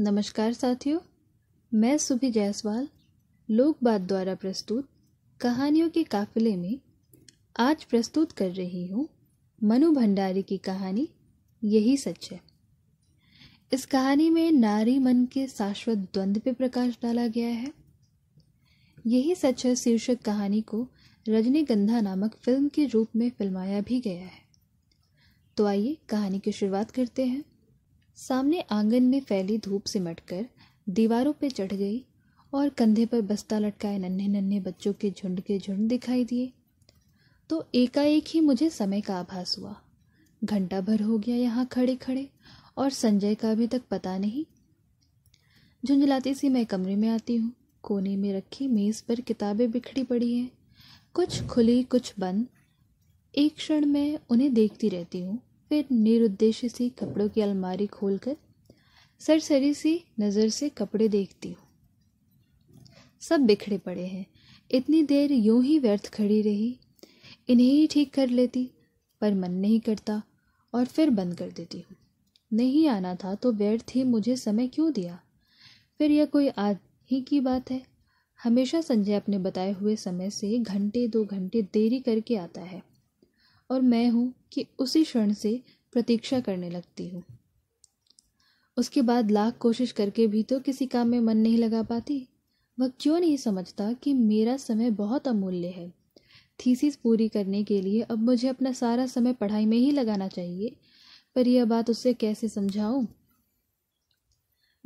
नमस्कार साथियों मैं सुभी जायसवाल लोक बात द्वारा प्रस्तुत कहानियों के काफिले में आज प्रस्तुत कर रही हूँ मनु भंडारी की कहानी यही सच है इस कहानी में नारी मन के शाश्वत द्वंद्व पे प्रकाश डाला गया है यही सच है शीर्षक कहानी को रजनीगंधा नामक फिल्म के रूप में फिल्माया भी गया है तो आइए कहानी की शुरुआत करते हैं सामने आंगन में फैली धूप सिमटकर दीवारों पर चढ़ गई और कंधे पर बस्ता लटकाए नन्हे नन्हे बच्चों के झुंड के झुंड दिखाई दिए तो एकाएक ही मुझे समय का आभास हुआ घंटा भर हो गया यहाँ खड़े खड़े और संजय का अभी तक पता नहीं झुंझलाती सी मैं कमरे में आती हूँ कोने में रखी मेज़ पर किताबें बिखरी पड़ी हैं कुछ खुली कुछ बंद एक क्षण में उन्हें देखती रहती हूँ फिर निरुद्देश्य सी कपड़ों की अलमारी खोलकर सरसरी सी नज़र से कपड़े देखती हूँ सब बिखरे पड़े हैं इतनी देर यूं ही व्यर्थ खड़ी रही इन्हें ही ठीक कर लेती पर मन नहीं करता और फिर बंद कर देती हूँ नहीं आना था तो व्यर्थ ही मुझे समय क्यों दिया फिर यह कोई आद ही की बात है हमेशा संजय अपने बताए हुए समय से घंटे दो घंटे देरी करके आता है और मैं हूँ कि उसी क्षण से प्रतीक्षा करने लगती हूँ उसके बाद लाख कोशिश करके भी तो किसी काम में मन नहीं लगा पाती वह क्यों नहीं समझता कि मेरा समय बहुत अमूल्य है थीसिस पूरी करने के लिए अब मुझे अपना सारा समय पढ़ाई में ही लगाना चाहिए पर यह बात उससे कैसे समझाऊँ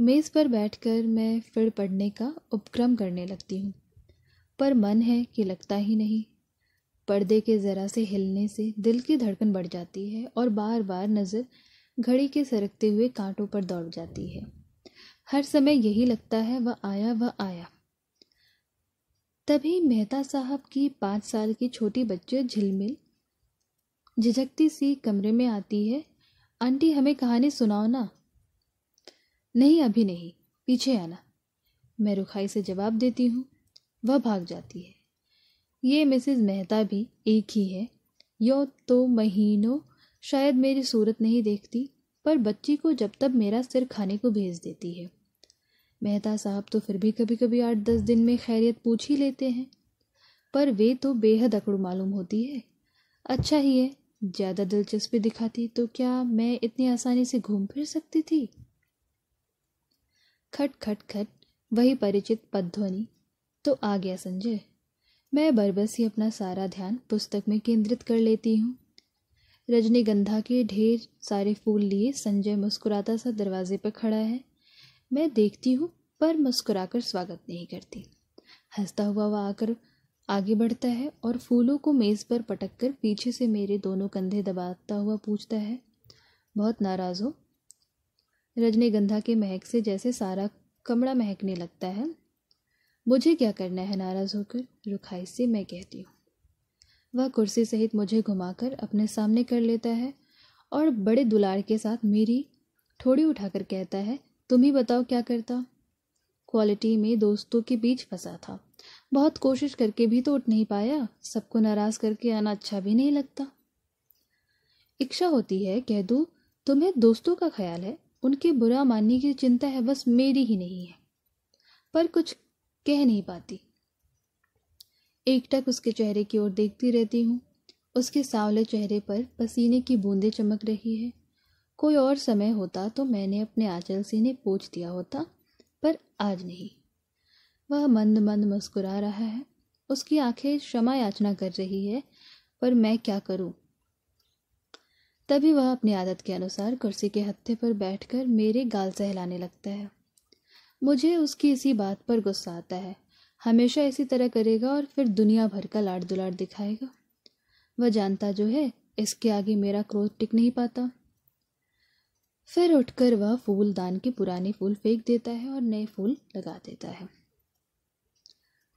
मेज़ पर बैठकर मैं फिर पढ़ने का उपक्रम करने लगती हूँ पर मन है कि लगता ही नहीं पर्दे के ज़रा से हिलने से दिल की धड़कन बढ़ जाती है और बार बार नज़र घड़ी के सरकते हुए कांटों पर दौड़ जाती है हर समय यही लगता है वह आया वह आया तभी मेहता साहब की पाँच साल की छोटी बच्चे झिलमिल झिझकती सी कमरे में आती है आंटी हमें कहानी सुनाओ ना नहीं अभी नहीं पीछे आना मैं रुखाई से जवाब देती हूँ वह भाग जाती है ये मिसेस मेहता भी एक ही है यो तो महीनों शायद मेरी सूरत नहीं देखती पर बच्ची को जब तब मेरा सिर खाने को भेज देती है मेहता साहब तो फिर भी कभी कभी आठ दस दिन में खैरियत पूछ ही लेते हैं पर वे तो बेहद अकड़ू मालूम होती है अच्छा ही है ज़्यादा दिलचस्पी दिखाती तो क्या मैं इतनी आसानी से घूम फिर सकती थी खट खट खट वही परिचित पदध्वनि तो आ गया संजय मैं बरबस ही अपना सारा ध्यान पुस्तक में केंद्रित कर लेती हूँ रजनीगंधा के ढेर सारे फूल लिए संजय मुस्कुराता सा दरवाजे पर खड़ा है मैं देखती हूँ पर मुस्कुराकर स्वागत नहीं करती हंसता हुआ वह आकर आगे बढ़ता है और फूलों को मेज़ पर पटक कर पीछे से मेरे दोनों कंधे दबाता हुआ पूछता है बहुत नाराज़ हो रजनीगंधा के महक से जैसे सारा कमरा महकने लगता है मुझे क्या करना है नाराज़ होकर रुखाई से मैं कहती हूँ वह कुर्सी सहित मुझे घुमाकर अपने सामने कर लेता है और बड़े दुलार के साथ मेरी थोड़ी उठाकर कहता है तुम ही बताओ क्या करता क्वालिटी में दोस्तों के बीच फंसा था बहुत कोशिश करके भी तो उठ नहीं पाया सबको नाराज़ करके आना अच्छा भी नहीं लगता इच्छा होती है कह दू तुम्हें दोस्तों का ख्याल है उनके बुरा मानने की चिंता है बस मेरी ही नहीं है पर कुछ कह नहीं पाती एकटक उसके चेहरे की ओर देखती रहती हूँ उसके सांवले चेहरे पर पसीने की बूंदें चमक रही है कोई और समय होता तो मैंने अपने आंचल से इन्हें पूछ दिया होता पर आज नहीं वह मंद मंद मुस्कुरा रहा है उसकी आंखें क्षमा याचना कर रही है पर मैं क्या करूं तभी वह अपनी आदत के अनुसार कुर्सी के हत्थे पर बैठकर मेरे गाल सहलाने लगता है मुझे उसकी इसी बात पर गुस्सा आता है हमेशा इसी तरह करेगा और फिर दुनिया भर का लाड दुलाड दिखाएगा वह जानता जो है इसके आगे मेरा क्रोध टिक नहीं पाता फिर उठकर वह फूलदान के पुराने फूल फेंक देता है और नए फूल लगा देता है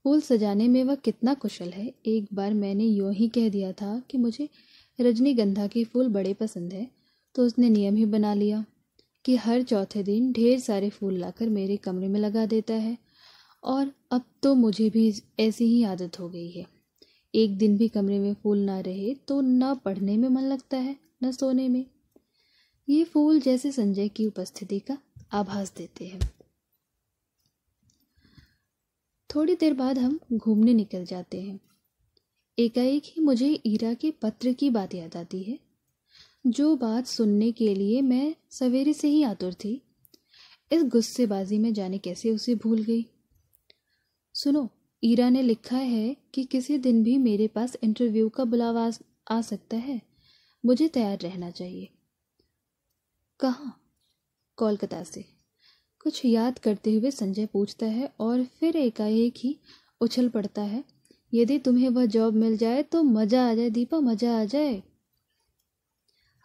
फूल सजाने में वह कितना कुशल है एक बार मैंने यूँ ही कह दिया था कि मुझे रजनीगंधा के फूल बड़े पसंद है तो उसने नियम ही बना लिया कि हर चौथे दिन ढेर सारे फूल लाकर मेरे कमरे में लगा देता है और अब तो मुझे भी ऐसी ही आदत हो गई है एक दिन भी कमरे में फूल ना रहे तो न पढ़ने में मन लगता है न सोने में ये फूल जैसे संजय की उपस्थिति का आभास देते हैं थोड़ी देर बाद हम घूमने निकल जाते हैं एकाएक ही मुझे ईरा के पत्र की बात याद आती है जो बात सुनने के लिए मैं सवेरे से ही आतुर थी इस गुस्सेबाजी में जाने कैसे उसे भूल गई सुनो ईरा ने लिखा है कि किसी दिन भी मेरे पास इंटरव्यू का बुलावा आ सकता है मुझे तैयार रहना चाहिए कहाँ कोलकाता से कुछ याद करते हुए संजय पूछता है और फिर एकाएक ही उछल पड़ता है यदि तुम्हें वह जॉब मिल जाए तो मज़ा आ जाए दीपा मज़ा आ जाए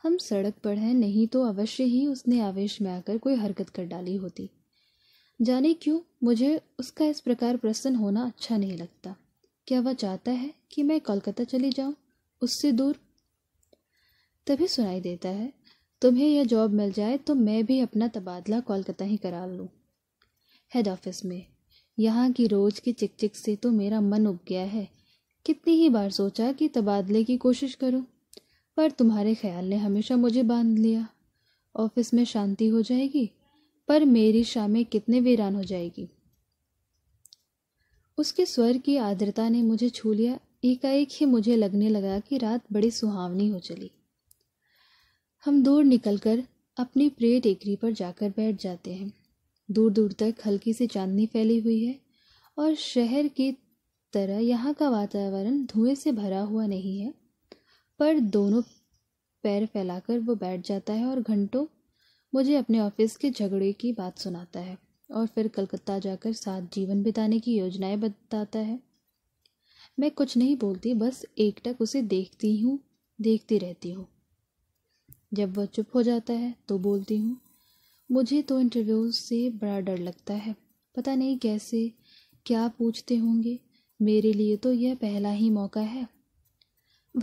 हम सड़क पर हैं नहीं तो अवश्य ही उसने आवेश में आकर कोई हरकत कर डाली होती जाने क्यों मुझे उसका इस प्रकार प्रसन्न होना अच्छा नहीं लगता क्या वह चाहता है कि मैं कोलकाता चली जाऊं उससे दूर तभी सुनाई देता है तुम्हें यह जॉब मिल जाए तो मैं भी अपना तबादला कोलकाता ही करा लूँ हेड ऑफिस में यहाँ की रोज की चिकचिक से तो मेरा मन उग गया है कितनी ही बार सोचा कि तबादले की कोशिश करूँ पर तुम्हारे ख्याल ने हमेशा मुझे बांध लिया ऑफिस में शांति हो जाएगी पर मेरी शामें कितने वीरान हो जाएगी उसके स्वर की आर्द्रता ने मुझे छू लिया एकाएक ही मुझे लगने लगा कि रात बड़ी सुहावनी हो चली हम दूर निकलकर अपनी प्रिय एकरी पर जाकर बैठ जाते हैं दूर दूर तक हल्की सी चांदनी फैली हुई है और शहर की तरह यहाँ का वातावरण धुएं से भरा हुआ नहीं है पर दोनों पैर फैलाकर वो बैठ जाता है और घंटों मुझे अपने ऑफिस के झगड़े की बात सुनाता है और फिर कलकत्ता जाकर साथ जीवन बिताने की योजनाएं बताता है मैं कुछ नहीं बोलती बस एकटक उसे देखती हूँ देखती रहती हूँ जब वह चुप हो जाता है तो बोलती हूँ मुझे तो इंटरव्यू से बड़ा डर लगता है पता नहीं कैसे क्या पूछते होंगे मेरे लिए तो यह पहला ही मौका है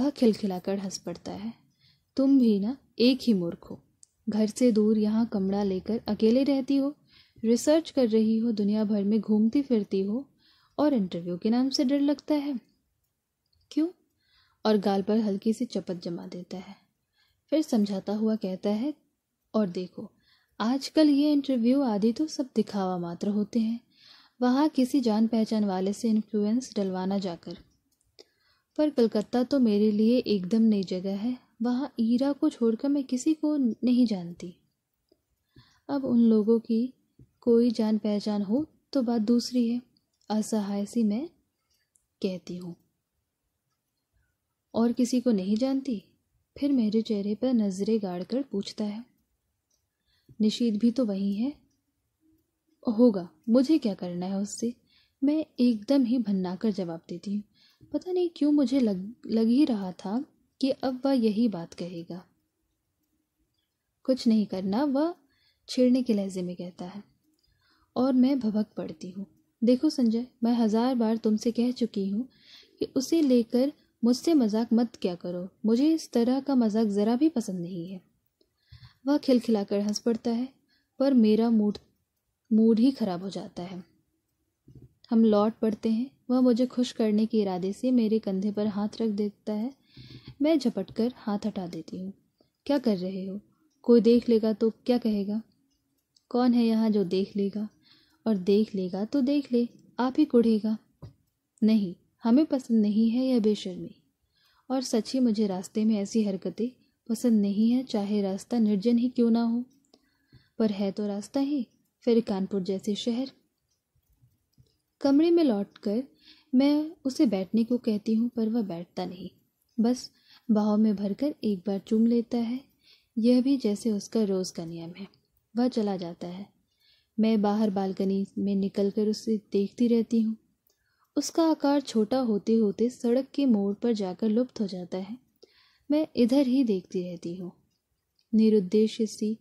वह खिलखिलाकर हंस पड़ता है तुम भी ना एक ही मूर्ख हो घर से दूर यहाँ कमरा लेकर अकेले रहती हो रिसर्च कर रही हो दुनिया भर में घूमती फिरती हो और इंटरव्यू के नाम से डर लगता है क्यों और गाल पर हल्की सी चपत जमा देता है फिर समझाता हुआ कहता है और देखो आजकल ये इंटरव्यू आदि तो सब दिखावा मात्र होते हैं वहाँ किसी जान पहचान वाले से इन्फ्लुएंस डलवाना जाकर पर कलकत्ता तो मेरे लिए एकदम नई जगह है वहाँ ईरा को छोड़कर मैं किसी को नहीं जानती अब उन लोगों की कोई जान पहचान हो तो बात दूसरी है असहाय सी मैं कहती हूँ और किसी को नहीं जानती फिर मेरे चेहरे पर नज़रें गाड़ कर पूछता है निशीद भी तो वही है होगा मुझे क्या करना है उससे मैं एकदम ही भन्नाकर जवाब देती हूँ पता नहीं क्यों मुझे लग लग ही रहा था कि अब वह यही बात कहेगा कुछ नहीं करना वह छेड़ने के लहजे में कहता है और मैं भभक पड़ती हूँ देखो संजय मैं हज़ार बार तुमसे कह चुकी हूँ कि उसे लेकर मुझसे मजाक मत क्या करो मुझे इस तरह का मजाक ज़रा भी पसंद नहीं है वह खिलखिलाकर हंस पड़ता है पर मेरा मूड मूड ही खराब हो जाता है हम लौट पड़ते हैं वह मुझे खुश करने के इरादे से मेरे कंधे पर हाथ रख देता है मैं झपट कर हाथ हटा देती हूँ क्या कर रहे हो कोई देख लेगा तो क्या कहेगा कौन है यहाँ जो देख लेगा और देख लेगा तो देख ले आप ही कुढ़ेगा नहीं हमें पसंद नहीं है यह बेशर्मी और सच ही मुझे रास्ते में ऐसी हरकतें पसंद नहीं है चाहे रास्ता निर्जन ही क्यों ना हो पर है तो रास्ता ही फिर कानपुर जैसे शहर कमरे में लौट कर मैं उसे बैठने को कहती हूँ पर वह बैठता नहीं बस बाहों में भरकर एक बार चूम लेता है यह भी जैसे उसका रोज़ का नियम है वह चला जाता है मैं बाहर बालकनी में निकल कर उसे देखती रहती हूँ उसका आकार छोटा होते होते सड़क के मोड़ पर जाकर लुप्त हो जाता है मैं इधर ही देखती रहती हूँ निरुद्देश्य सी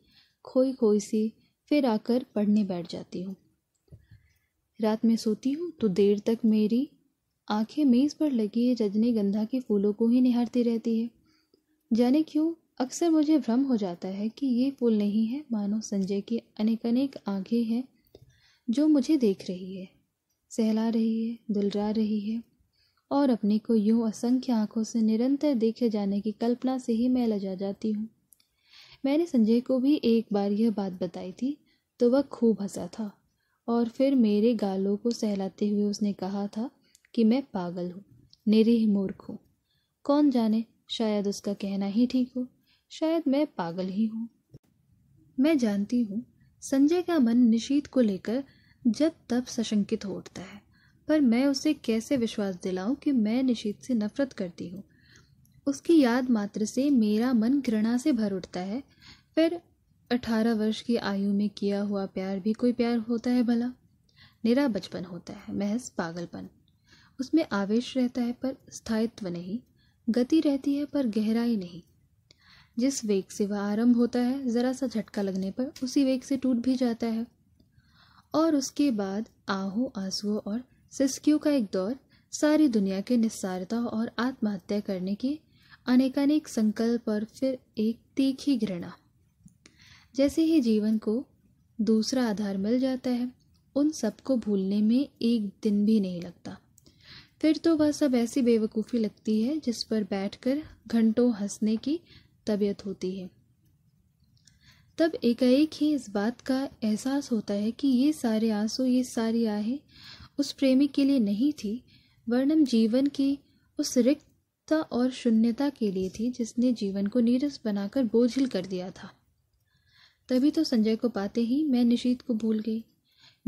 खोई खोई सी फिर आकर पढ़ने बैठ जाती हूँ रात में सोती हूँ तो देर तक मेरी आंखें मेज़ पर लगी है रजनीगंधा के फूलों को ही निहारती रहती है जाने क्यों अक्सर मुझे भ्रम हो जाता है कि ये फूल नहीं है मानो संजय की अनेक अनेक आंखें हैं जो मुझे देख रही है सहला रही है दुलरा रही है और अपने को यूं असंख्य आंखों से निरंतर देखे जाने की कल्पना से ही मैं लजा जाती हूँ मैंने संजय को भी एक बार यह बात बताई थी तो वह खूब हंसा था और फिर मेरे गालों को सहलाते हुए उसने कहा था कि मैं पागल हूँ निरीह मूर्ख हूँ कौन जाने शायद उसका कहना ही ठीक हो शायद मैं पागल ही हूँ मैं जानती हूँ संजय का मन निशीत को लेकर जब तब सशंकित हो उठता है पर मैं उसे कैसे विश्वास दिलाऊं कि मैं निशीत से नफरत करती हूँ उसकी याद मात्र से मेरा मन घृणा से भर उठता है फिर अठारह वर्ष की आयु में किया हुआ प्यार भी कोई प्यार होता है भला निरा बचपन होता है महज पागलपन उसमें आवेश रहता है पर स्थायित्व नहीं गति रहती है पर गहराई नहीं जिस वेग से वह आरंभ होता है ज़रा सा झटका लगने पर उसी वेग से टूट भी जाता है और उसके बाद आहो आंसुओं और सिस्क्यू का एक दौर सारी दुनिया के निस्सारता और आत्महत्या करने के अनेकानेक संकल्प और फिर एक तीखी घृणा जैसे ही जीवन को दूसरा आधार मिल जाता है उन सबको भूलने में एक दिन भी नहीं लगता फिर तो वह सब ऐसी बेवकूफ़ी लगती है जिस पर बैठकर घंटों हंसने की तबीयत होती है तब एकाएक ही इस बात का एहसास होता है कि ये सारे आंसू ये सारी आहें उस प्रेमी के लिए नहीं थी वर्णम जीवन की उस रिक्तता और शून्यता के लिए थी जिसने जीवन को नीरस बनाकर बोझिल कर दिया था तभी तो संजय को पाते ही मैं निशीत को भूल गई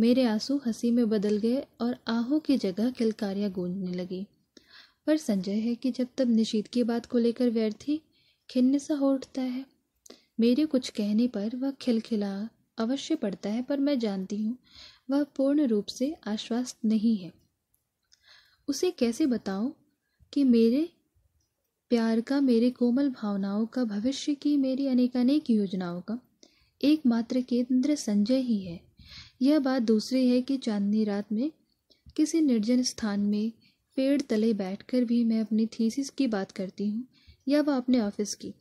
मेरे आंसू हंसी में बदल गए और आहों की जगह खिलकारियाँ गूंजने लगी पर संजय है कि जब तब निशीत की बात को लेकर व्यर्थी खिन्न सा हो उठता है मेरे कुछ कहने पर वह खिलखिला अवश्य पड़ता है पर मैं जानती हूँ वह पूर्ण रूप से आश्वस्त नहीं है उसे कैसे बताऊं कि मेरे प्यार का मेरे कोमल भावनाओं का भविष्य की मेरी अनेकानेक योजनाओं का एकमात्र केंद्र संजय ही है यह बात दूसरी है कि चांदनी रात में किसी निर्जन स्थान में पेड़ तले बैठकर भी मैं अपनी थीसिस की बात करती हूँ या वह अपने ऑफिस की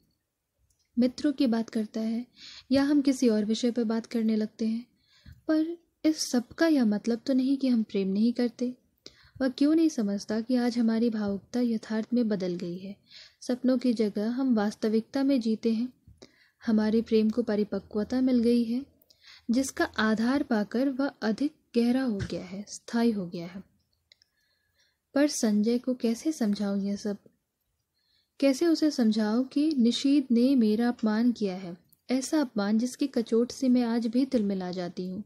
मित्रों की बात करता है या हम किसी और विषय पर बात करने लगते हैं पर इस सब का यह मतलब तो नहीं कि हम प्रेम नहीं करते वह क्यों नहीं समझता कि आज हमारी भावुकता यथार्थ में बदल गई है सपनों की जगह हम वास्तविकता में जीते हैं हमारे प्रेम को परिपक्वता मिल गई है जिसका आधार पाकर वह अधिक गहरा हो गया है स्थायी हो गया है पर संजय को कैसे समझाऊं यह सब कैसे उसे समझाऊं कि निशीद ने मेरा अपमान किया है ऐसा अपमान जिसकी कचोट से मैं आज भी तिलमिला जाती हूँ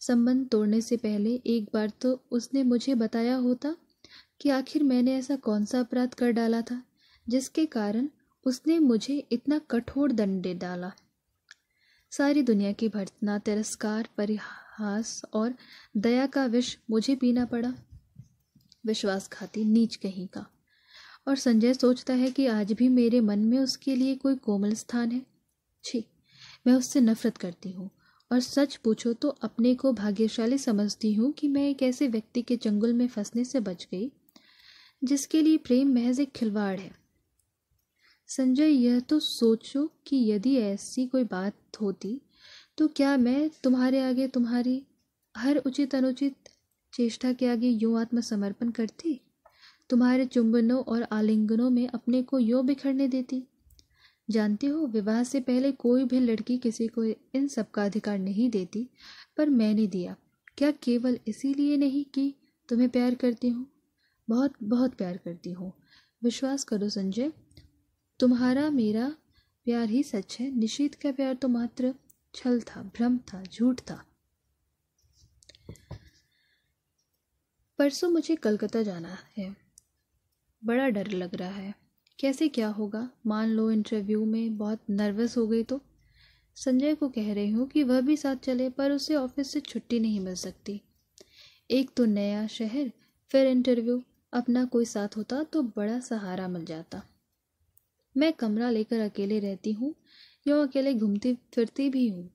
संबंध तोड़ने से पहले एक बार तो उसने मुझे बताया होता कि आखिर मैंने ऐसा कौन सा अपराध कर डाला था जिसके कारण उसने मुझे इतना कठोर दंड दे डाला सारी दुनिया की भर्तना तिरस्कार परिहास और दया का विष मुझे पीना पड़ा विश्वासघाती नीच कहीं का और संजय सोचता है कि आज भी मेरे मन में उसके लिए कोई कोमल स्थान है छी मैं उससे नफरत करती हूँ और सच पूछो तो अपने को भाग्यशाली समझती हूँ कि मैं एक ऐसे व्यक्ति के चंगुल में फंसने से बच गई जिसके लिए प्रेम महज एक खिलवाड़ है संजय यह तो सोचो कि यदि ऐसी कोई बात होती तो क्या मैं तुम्हारे आगे तुम्हारी हर उचित अनुचित चेष्टा के आगे यूँ आत्मसमर्पण करती तुम्हारे चुंबनों और आलिंगनों में अपने को यो बिखरने देती जानती हो विवाह से पहले कोई भी लड़की किसी को इन सब का अधिकार नहीं देती पर मैंने दिया क्या केवल इसीलिए नहीं कि तुम्हें प्यार करती हूँ बहुत बहुत प्यार करती हूँ विश्वास करो संजय तुम्हारा मेरा प्यार ही सच है निशीत का प्यार तो मात्र छल था भ्रम था झूठ था परसों मुझे कलकत्ता जाना है बड़ा डर लग रहा है कैसे क्या होगा मान लो इंटरव्यू में बहुत नर्वस हो गई तो संजय को कह रही हूँ कि वह भी साथ चले पर उसे ऑफिस से छुट्टी नहीं मिल सकती एक तो नया शहर फिर इंटरव्यू अपना कोई साथ होता तो बड़ा सहारा मिल जाता मैं कमरा लेकर अकेले रहती हूँ या अकेले घूमती फिरती भी हूँ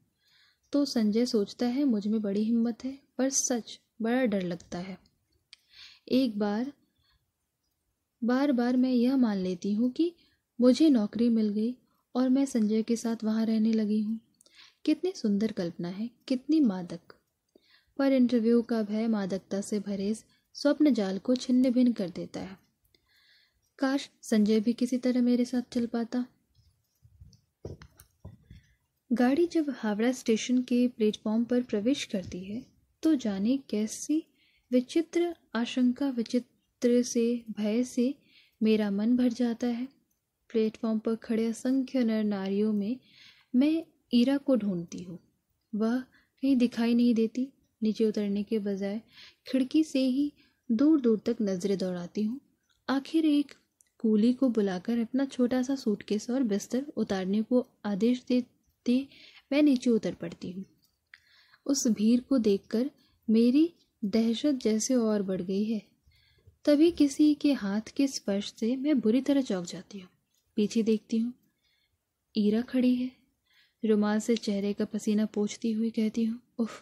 तो संजय सोचता है मुझ में बड़ी हिम्मत है पर सच बड़ा डर लगता है एक बार बार बार मैं यह मान लेती हूँ कि मुझे नौकरी मिल गई और मैं संजय के साथ वहाँ रहने लगी हूँ कितनी सुंदर कल्पना है कितनी मादक पर इंटरव्यू का भय मादकता से भरे स्वप्न जाल को छिन्न भिन्न कर देता है काश संजय भी किसी तरह मेरे साथ चल पाता गाड़ी जब हावड़ा स्टेशन के प्लेटफॉर्म पर प्रवेश करती है तो जाने कैसी विचित्र आशंका विचित्र खतरे से भय से मेरा मन भर जाता है प्लेटफॉर्म पर खड़े असंख्य नर नारियों में मैं ईरा को ढूंढती हूँ वह कहीं दिखाई नहीं देती नीचे उतरने के बजाय खिड़की से ही दूर दूर तक नज़रें दौड़ाती हूँ आखिर एक कूली को बुलाकर अपना छोटा सा सूटकेस और बिस्तर उतारने को आदेश देते मैं नीचे उतर पड़ती हूँ उस भीड़ को देखकर मेरी दहशत जैसे और बढ़ गई है तभी किसी के हाथ के स्पर्श से मैं बुरी तरह चौंक जाती हूँ पीछे देखती हूँ ईरा खड़ी है रुमाल से चेहरे का पसीना पोछती हुई कहती हूँ उफ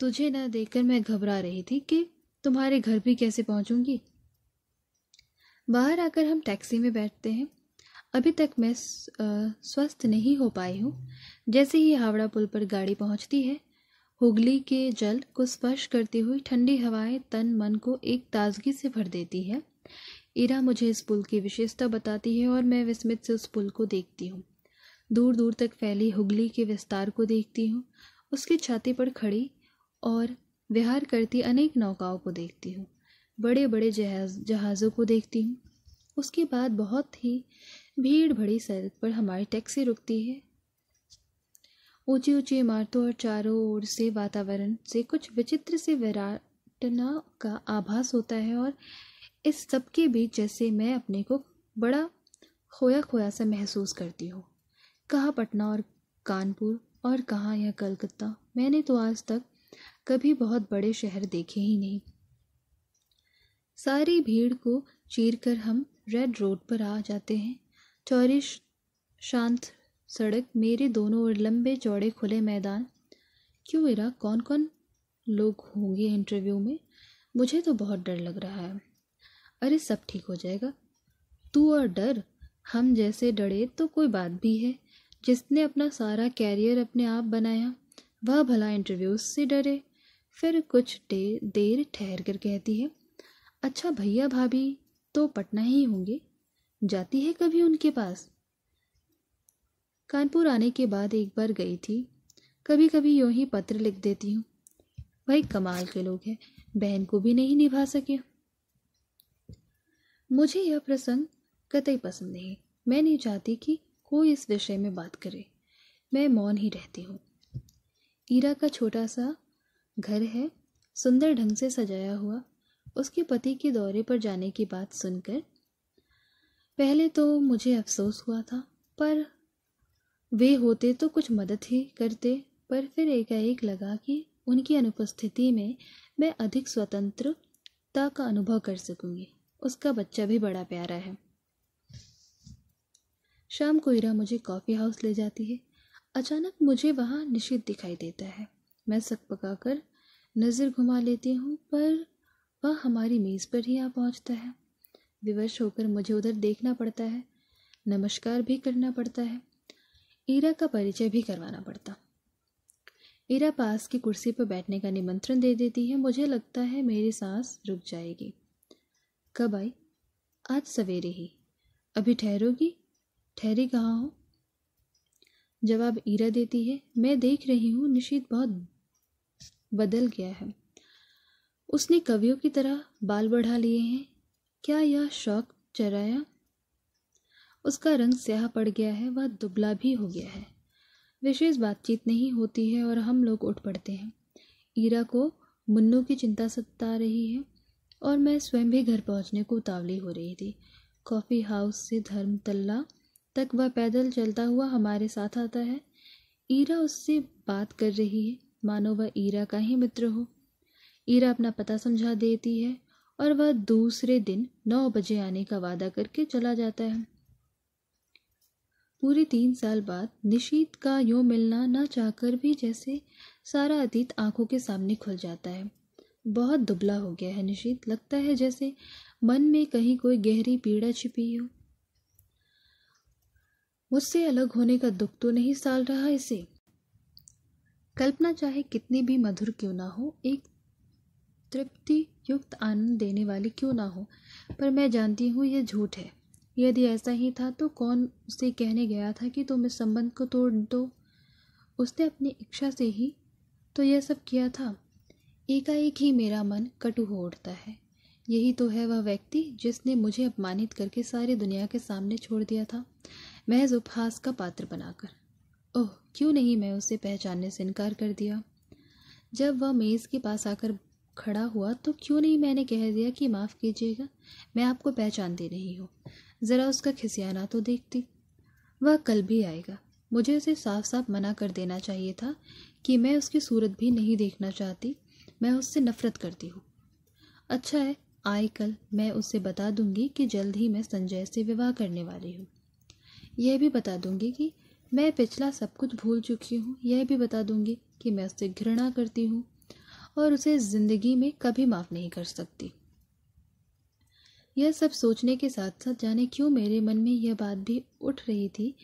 तुझे न देखकर मैं घबरा रही थी कि तुम्हारे घर भी कैसे पहुँचूँगी बाहर आकर हम टैक्सी में बैठते हैं अभी तक मैं स्वस्थ नहीं हो पाई हूँ जैसे ही हावड़ा पुल पर गाड़ी पहुँचती है हुगली के जल को स्पर्श करती हुई ठंडी हवाएं तन मन को एक ताजगी से भर देती है ईरा मुझे इस पुल की विशेषता बताती है और मैं विस्मित से उस पुल को देखती हूँ दूर दूर तक फैली हुगली के विस्तार को देखती हूँ उसकी छाती पर खड़ी और विहार करती अनेक नौकाओं को देखती हूँ बड़े बड़े जहाज जहाज़ों को देखती हूँ उसके बाद बहुत ही भीड़ भड़ी सड़क पर हमारी टैक्सी रुकती है ऊंची ऊंची इमारतों और चारों ओर से वातावरण से कुछ विचित्र से विराटना का आभास होता है और इस सब के बीच जैसे मैं अपने को बड़ा खोया खोया सा महसूस करती हूँ कहाँ पटना और कानपुर और कहाँ यह कलकत्ता मैंने तो आज तक कभी बहुत बड़े शहर देखे ही नहीं सारी भीड़ को चीर कर हम रेड रोड पर आ जाते हैं चौरी शांत सड़क मेरे दोनों ओर लंबे चौड़े खुले मैदान क्यों इरा कौन कौन लोग होंगे इंटरव्यू में मुझे तो बहुत डर लग रहा है अरे सब ठीक हो जाएगा तू और डर हम जैसे डरे तो कोई बात भी है जिसने अपना सारा कैरियर अपने आप बनाया वह भला इंटरव्यूज से डरे फिर कुछ दे, देर ठहर कर कहती है अच्छा भैया भाभी तो पटना ही होंगे जाती है कभी उनके पास कानपुर आने के बाद एक बार गई थी कभी कभी यूँ ही पत्र लिख देती हूँ भाई कमाल के लोग हैं बहन को भी नहीं निभा सके मुझे यह प्रसंग कतई पसंद नहीं मैं नहीं चाहती कि कोई इस विषय में बात करे मैं मौन ही रहती हूँ ईरा का छोटा सा घर है सुंदर ढंग से सजाया हुआ उसके पति के दौरे पर जाने की बात सुनकर पहले तो मुझे अफसोस हुआ था पर वे होते तो कुछ मदद ही करते पर फिर एकाएक लगा कि उनकी अनुपस्थिति में मैं अधिक स्वतंत्रता का अनुभव कर सकूंगी उसका बच्चा भी बड़ा प्यारा है शाम को इरा मुझे कॉफ़ी हाउस ले जाती है अचानक मुझे वहाँ निशित दिखाई देता है मैं सक पका कर नज़र घुमा लेती हूँ पर वह हमारी मेज़ पर ही आ पहुँचता है विवश होकर मुझे उधर देखना पड़ता है नमस्कार भी करना पड़ता है ईरा का परिचय भी करवाना पड़ता ईरा पास की कुर्सी पर बैठने का निमंत्रण दे देती है मुझे लगता है मेरी सांस रुक जाएगी कब आई आज सवेरे ही अभी ठहरोगी ठहरी कहाँ हो जवाब ईरा देती है मैं देख रही हूँ निशीत बहुत बदल गया है उसने कवियों की तरह बाल बढ़ा लिए हैं क्या यह शौक चराया उसका रंग स्याह पड़ गया है वह दुबला भी हो गया है विशेष बातचीत नहीं होती है और हम लोग उठ पड़ते हैं ईरा को मुन्नू की चिंता सता रही है और मैं स्वयं भी घर पहुंचने को उतावली हो रही थी कॉफ़ी हाउस से धर्मतल्ला तक वह पैदल चलता हुआ हमारे साथ आता है ईरा उससे बात कर रही है मानो वह ईरा का ही मित्र हो ईरा अपना पता समझा देती है और वह दूसरे दिन नौ बजे आने का वादा करके चला जाता है पूरे तीन साल बाद निशीत का यूँ मिलना ना चाहकर भी जैसे सारा अतीत आंखों के सामने खुल जाता है बहुत दुबला हो गया है निशीत लगता है जैसे मन में कहीं कोई गहरी पीड़ा छिपी हो मुझसे अलग होने का दुख तो नहीं साल रहा इसे कल्पना चाहे कितनी भी मधुर क्यों ना हो एक तृप्ति युक्त आनंद देने वाली क्यों ना हो पर मैं जानती हूँ यह झूठ है यदि ऐसा ही था तो कौन उसे कहने गया था कि तुम इस संबंध को तोड़ दो उसने अपनी इच्छा से ही तो यह सब किया था एकाएक ही मेरा मन कटु हो उठता है यही तो है वह व्यक्ति जिसने मुझे अपमानित करके सारी दुनिया के सामने छोड़ दिया था महज उपहास का पात्र बनाकर ओह क्यों नहीं मैं उसे पहचानने से इनकार कर दिया जब वह मेज़ के पास आकर खड़ा हुआ तो क्यों नहीं मैंने कह दिया कि माफ़ कीजिएगा मैं आपको पहचानती नहीं हूँ ज़रा उसका खिसियाना तो देखती वह कल भी आएगा मुझे उसे साफ साफ मना कर देना चाहिए था कि मैं उसकी सूरत भी नहीं देखना चाहती मैं उससे नफ़रत करती हूँ अच्छा है आए कल मैं उसे बता दूंगी कि जल्द ही मैं संजय से विवाह करने वाली हूँ यह भी बता दूंगी कि मैं पिछला सब कुछ भूल चुकी हूँ यह भी बता दूंगी कि मैं उससे घृणा करती हूँ और उसे ज़िंदगी में कभी माफ़ नहीं कर सकती यह सब सोचने के साथ साथ जाने क्यों मेरे मन में यह बात भी उठ रही थी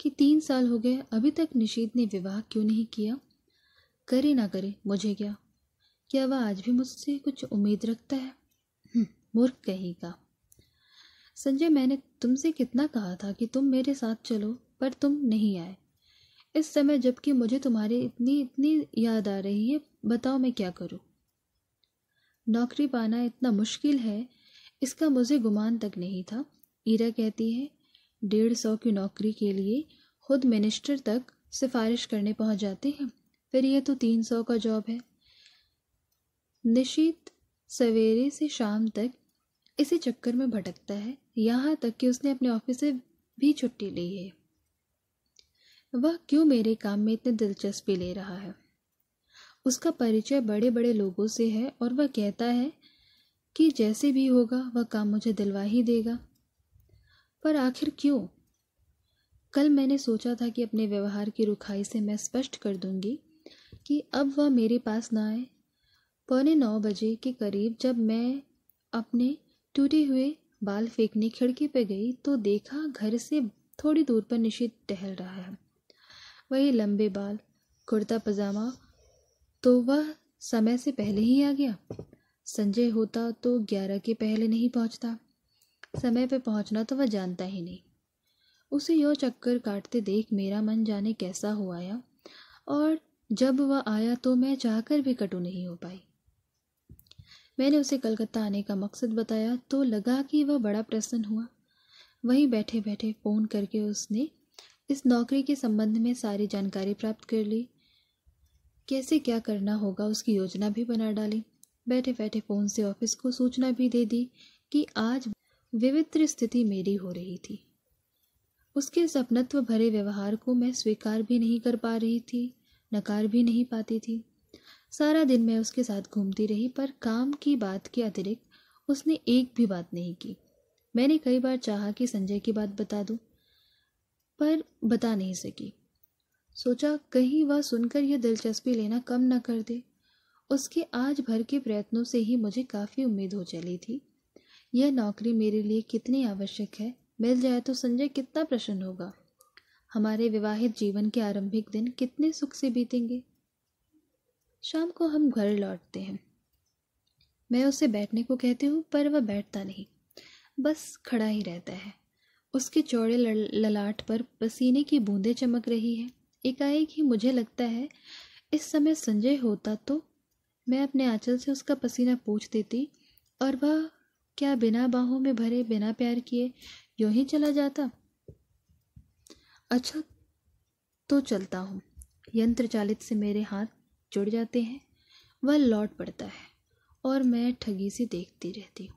कि तीन साल हो गए अभी तक निशीद ने विवाह क्यों नहीं किया करे ना करे मुझे क्या क्या वह आज भी मुझसे कुछ उम्मीद रखता है हम्म, मूर्ख कहीं का संजय मैंने तुमसे कितना कहा था कि तुम मेरे साथ चलो पर तुम नहीं आए इस समय जबकि मुझे तुम्हारी इतनी इतनी याद आ रही है बताओ मैं क्या करूं नौकरी पाना इतना मुश्किल है इसका मुझे गुमान तक नहीं था ईरा कहती है डेढ़ सौ की नौकरी के लिए खुद मिनिस्टर तक सिफारिश करने पहुंच जाते हैं फिर यह तो तीन सौ का जॉब है निशीत सवेरे से शाम तक इसी चक्कर में भटकता है यहाँ तक कि उसने अपने ऑफिस से भी छुट्टी ली है वह क्यों मेरे काम में इतनी दिलचस्पी ले रहा है उसका परिचय बड़े बड़े लोगों से है और वह कहता है कि जैसे भी होगा वह काम मुझे दिलवा ही देगा पर आखिर क्यों कल मैंने सोचा था कि अपने व्यवहार की रुखाई से मैं स्पष्ट कर दूंगी कि अब वह मेरे पास ना आए पौने नौ बजे के करीब जब मैं अपने टूटे हुए बाल फेंकने खिड़की पर गई तो देखा घर से थोड़ी दूर पर निशित टहल रहा है वही लंबे बाल कुर्ता पजामा तो वह समय से पहले ही आ गया संजय होता तो ग्यारह के पहले नहीं पहुंचता समय पर पहुंचना तो वह जानता ही नहीं उसे यो चक्कर काटते देख मेरा मन जाने कैसा हो आया और जब वह आया तो मैं चाहकर भी कटु नहीं हो पाई मैंने उसे कलकत्ता आने का मकसद बताया तो लगा कि वह बड़ा प्रसन्न हुआ वहीं बैठे बैठे फ़ोन करके उसने इस नौकरी के संबंध में सारी जानकारी प्राप्त कर ली कैसे क्या करना होगा उसकी योजना भी बना डाली बैठे बैठे फ़ोन से ऑफिस को सूचना भी दे दी कि आज विवित्र स्थिति मेरी हो रही थी उसके सपनत्व भरे व्यवहार को मैं स्वीकार भी नहीं कर पा रही थी नकार भी नहीं पाती थी सारा दिन मैं उसके साथ घूमती रही पर काम की बात के अतिरिक्त उसने एक भी बात नहीं की मैंने कई बार चाहा कि संजय की बात बता दूं, पर बता नहीं सकी सोचा कहीं वह सुनकर यह दिलचस्पी लेना कम न कर दे उसके आज भर के प्रयत्नों से ही मुझे काफ़ी उम्मीद हो चली थी यह नौकरी मेरे लिए कितनी आवश्यक है मिल जाए तो संजय कितना प्रसन्न होगा हमारे विवाहित जीवन के आरंभिक दिन कितने सुख से बीतेंगे शाम को हम घर लौटते हैं मैं उसे बैठने को कहती हूँ पर वह बैठता नहीं बस खड़ा ही रहता है उसके चौड़े ललाट पर पसीने की बूंदें चमक रही है एकाएक ही मुझे लगता है इस समय संजय होता तो मैं अपने आंचल से उसका पसीना पूछ देती और वह क्या बिना बाहों में भरे बिना प्यार किए यूं ही चला जाता अच्छा तो चलता हूँ यंत्र चालित से मेरे हाथ जुड़ जाते हैं वह लौट पड़ता है और मैं ठगी सी देखती रहती हूँ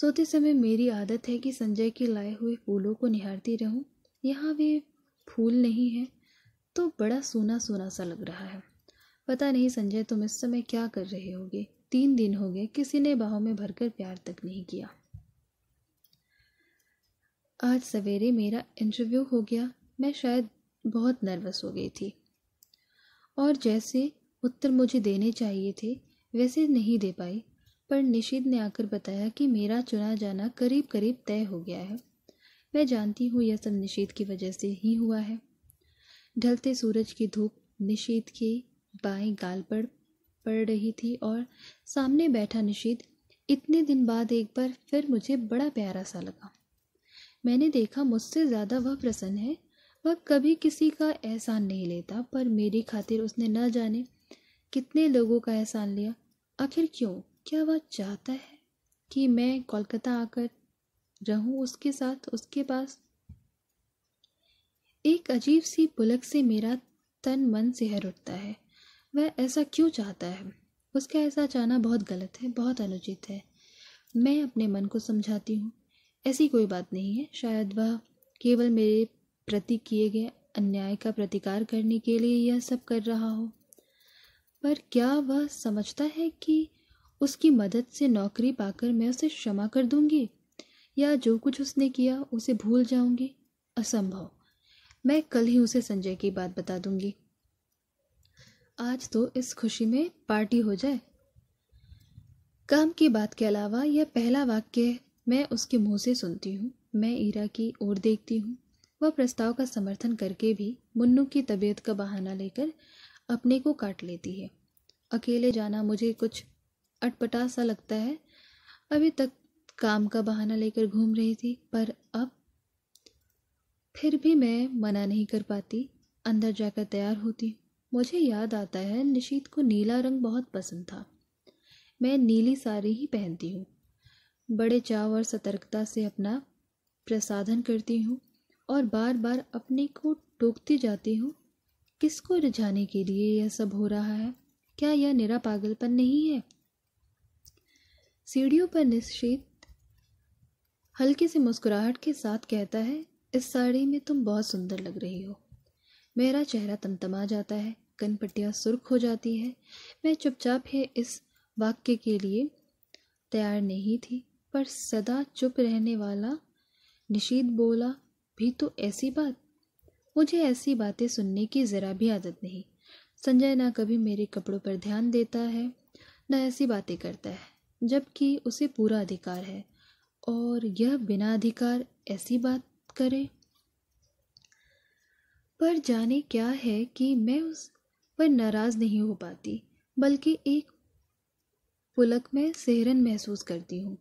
सोते समय मेरी आदत है कि संजय के लाए हुए फूलों को निहारती रहूं यहाँ वे फूल नहीं है तो बड़ा सोना सोना सा लग रहा है पता नहीं संजय तुम इस समय क्या कर रहे होगे तीन दिन हो गए किसी ने बाहों में भरकर प्यार तक नहीं किया आज सवेरे मेरा इंटरव्यू हो गया मैं शायद बहुत नर्वस हो गई थी और जैसे उत्तर मुझे देने चाहिए थे वैसे नहीं दे पाई पर निशीद ने आकर बताया कि मेरा चुना जाना करीब करीब तय हो गया है मैं जानती हूँ यह सब निशीद की वजह से ही हुआ है ढलते सूरज की धूप निशीद की बाएं गाल पर पड़ रही थी और सामने बैठा निशीद इतने दिन बाद एक बार फिर मुझे बड़ा प्यारा सा लगा मैंने देखा मुझसे ज़्यादा वह प्रसन्न है वह कभी किसी का एहसान नहीं लेता पर मेरी खातिर उसने न जाने कितने लोगों का एहसान लिया आखिर क्यों क्या वह चाहता है कि मैं कोलकाता आकर रहूं उसके साथ उसके पास एक अजीब सी पुलक से मेरा तन मन सिहर उठता है वह ऐसा क्यों चाहता है उसका ऐसा चाहना बहुत गलत है बहुत अनुचित है मैं अपने मन को समझाती हूँ ऐसी कोई बात नहीं है शायद वह केवल मेरे प्रति किए गए अन्याय का प्रतिकार करने के लिए यह सब कर रहा हो पर क्या वह समझता है कि उसकी मदद से नौकरी पाकर मैं उसे क्षमा कर दूंगी या जो कुछ उसने किया उसे भूल जाऊंगी असंभव मैं कल ही उसे संजय की बात बता दूंगी आज तो इस खुशी में पार्टी हो जाए काम की बात के अलावा यह पहला वाक्य मैं उसके मुंह से सुनती हूँ मैं ईरा की ओर देखती हूँ वह प्रस्ताव का समर्थन करके भी मुन्नू की तबीयत का बहाना लेकर अपने को काट लेती है अकेले जाना मुझे कुछ अटपटा सा लगता है अभी तक काम का बहाना लेकर घूम रही थी पर अब फिर भी मैं मना नहीं कर पाती अंदर जाकर तैयार होती मुझे याद आता है निशीत को नीला रंग बहुत पसंद था मैं नीली साड़ी ही पहनती हूँ बड़े चाव और सतर्कता से अपना प्रसाधन करती हूँ और बार बार अपने को टोकती जाती हूँ किसको रिझाने के लिए यह सब हो रहा है क्या यह निरा पागलपन नहीं है सीढ़ियों पर निश्चित हल्की सी मुस्कुराहट के साथ कहता है इस साड़ी में तुम बहुत सुंदर लग रही हो मेरा चेहरा तमतमा जाता है कन पट्टियाँ सुर्ख हो जाती है मैं चुपचाप है इस वाक्य के लिए तैयार नहीं थी पर सदा चुप रहने वाला निशीद बोला भी तो ऐसी बात मुझे ऐसी बातें सुनने की ज़रा भी आदत नहीं संजय ना कभी मेरे कपड़ों पर ध्यान देता है ना ऐसी बातें करता है जबकि उसे पूरा अधिकार है और यह बिना अधिकार ऐसी बात करे पर जाने क्या है कि मैं उस पर नाराज़ नहीं हो पाती बल्कि एक पुलक में सेहरन महसूस करती हूँ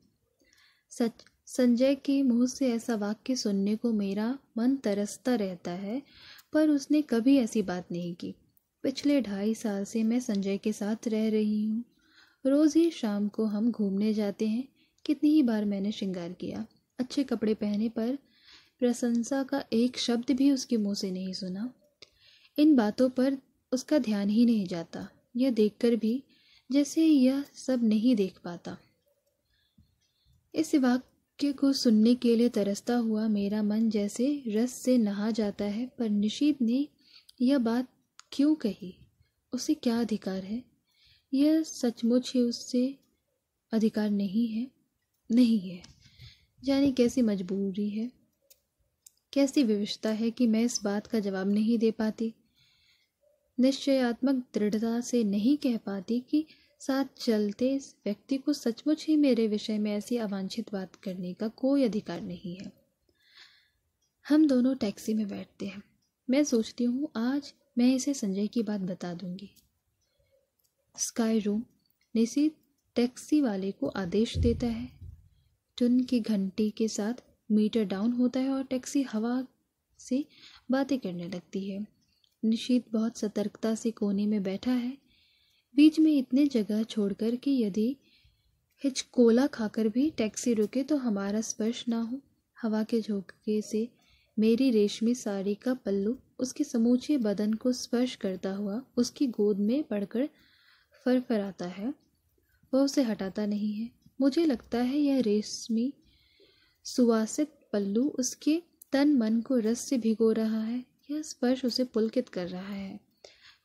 सच संजय के मुंह से ऐसा वाक्य सुनने को मेरा मन तरसता रहता है पर उसने कभी ऐसी बात नहीं की पिछले ढाई साल से मैं संजय के साथ रह रही हूँ रोज़ ही शाम को हम घूमने जाते हैं कितनी ही बार मैंने श्रृंगार किया अच्छे कपड़े पहने पर प्रशंसा का एक शब्द भी उसके मुंह से नहीं सुना इन बातों पर उसका ध्यान ही नहीं जाता यह देखकर भी जैसे यह सब नहीं देख पाता इस वाक्य को सुनने के लिए तरसता हुआ मेरा मन जैसे रस से नहा जाता है पर निशीद ने यह बात क्यों कही उसे क्या अधिकार है यह सचमुच ही उससे अधिकार नहीं है नहीं है जाने कैसी मजबूरी है कैसी विविशता है कि मैं इस बात का जवाब नहीं दे पाती निश्चयात्मक दृढ़ता से नहीं कह पाती कि साथ चलते इस व्यक्ति को सचमुच ही मेरे विषय में ऐसी अवांछित बात करने का कोई अधिकार नहीं है हम दोनों टैक्सी में बैठते हैं मैं सोचती हूँ आज मैं इसे संजय की बात बता दूंगी स्काई रूम निसी टैक्सी वाले को आदेश देता है टन की घंटी के साथ मीटर डाउन होता है और टैक्सी हवा से बातें करने लगती है निशीत बहुत सतर्कता से कोने में बैठा है बीच में इतने जगह छोड़कर कि यदि हिचकोला खाकर भी टैक्सी रुके तो हमारा स्पर्श ना हो हवा के झोंके से मेरी रेशमी साड़ी का पल्लू उसके समूचे बदन को स्पर्श करता हुआ उसकी गोद में पड़कर फरफराता है वह उसे हटाता नहीं है मुझे लगता है यह रेशमी सुवासित पल्लू उसके तन मन को रस से भिगो रहा है यह स्पर्श उसे पुलकित कर रहा है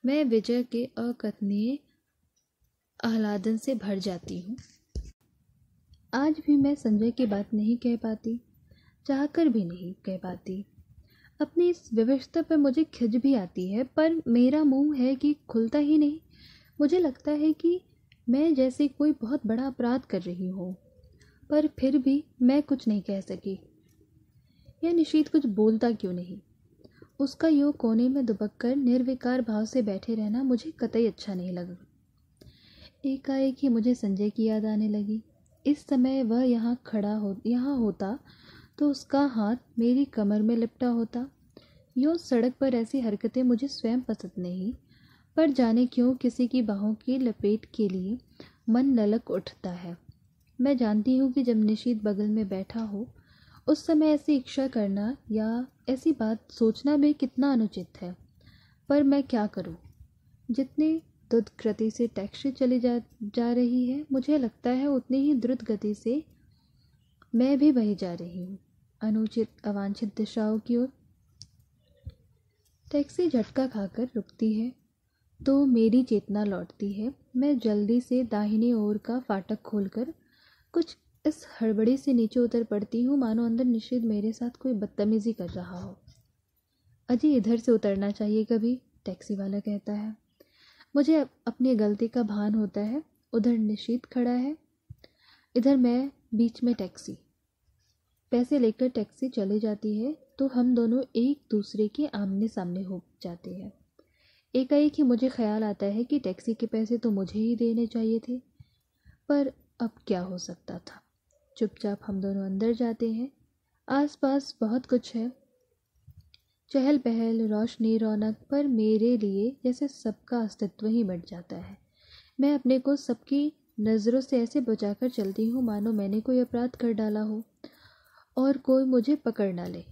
मैं विजय के अकथनीय आह्लादन से भर जाती हूँ आज भी मैं संजय की बात नहीं कह पाती चाहकर भी नहीं कह पाती अपनी इस व्यवस्था पर मुझे खिज भी आती है पर मेरा मुंह है कि खुलता ही नहीं मुझे लगता है कि मैं जैसे कोई बहुत बड़ा अपराध कर रही हूँ पर फिर भी मैं कुछ नहीं कह सकी यह निशीत कुछ बोलता क्यों नहीं उसका यो कोने में दुबक कर निर्विकार भाव से बैठे रहना मुझे कतई अच्छा नहीं लगा एकाएक ही मुझे संजय की याद आने लगी इस समय वह यहाँ खड़ा हो यहाँ होता तो उसका हाथ मेरी कमर में लिपटा होता यो सड़क पर ऐसी हरकतें मुझे स्वयं पसंद नहीं पर जाने क्यों किसी की बाहों की लपेट के लिए मन ललक उठता है मैं जानती हूँ कि जब निशीत बगल में बैठा हो उस समय ऐसी इच्छा करना या ऐसी बात सोचना भी कितना अनुचित है पर मैं क्या करूँ जितनी द्रुत गति से टैक्सी चली जा जा रही है मुझे लगता है उतनी ही द्रुत गति से मैं भी बही जा रही हूँ अनुचित अवांछित दिशाओं की ओर टैक्सी झटका खाकर रुकती है तो मेरी चेतना लौटती है मैं जल्दी से दाहिनी ओर का फाटक खोलकर कुछ इस हड़बड़ी से नीचे उतर पड़ती हूँ मानो अंदर निश्चित मेरे साथ कोई बदतमीजी कर रहा हो अजी इधर से उतरना चाहिए कभी टैक्सी वाला कहता है मुझे अपनी गलती का भान होता है उधर निशीत खड़ा है इधर मैं बीच में टैक्सी पैसे लेकर टैक्सी चले जाती है तो हम दोनों एक दूसरे के आमने सामने हो जाते हैं एकाएक ही मुझे ख्याल आता है कि टैक्सी के पैसे तो मुझे ही देने चाहिए थे पर अब क्या हो सकता था चुपचाप हम दोनों अंदर जाते हैं आसपास बहुत कुछ है चहल पहल रोशनी रौनक पर मेरे लिए जैसे सबका अस्तित्व ही मिट जाता है मैं अपने को सबकी नज़रों से ऐसे बचाकर चलती हूँ मानो मैंने कोई अपराध कर डाला हो और कोई मुझे पकड़ ना ले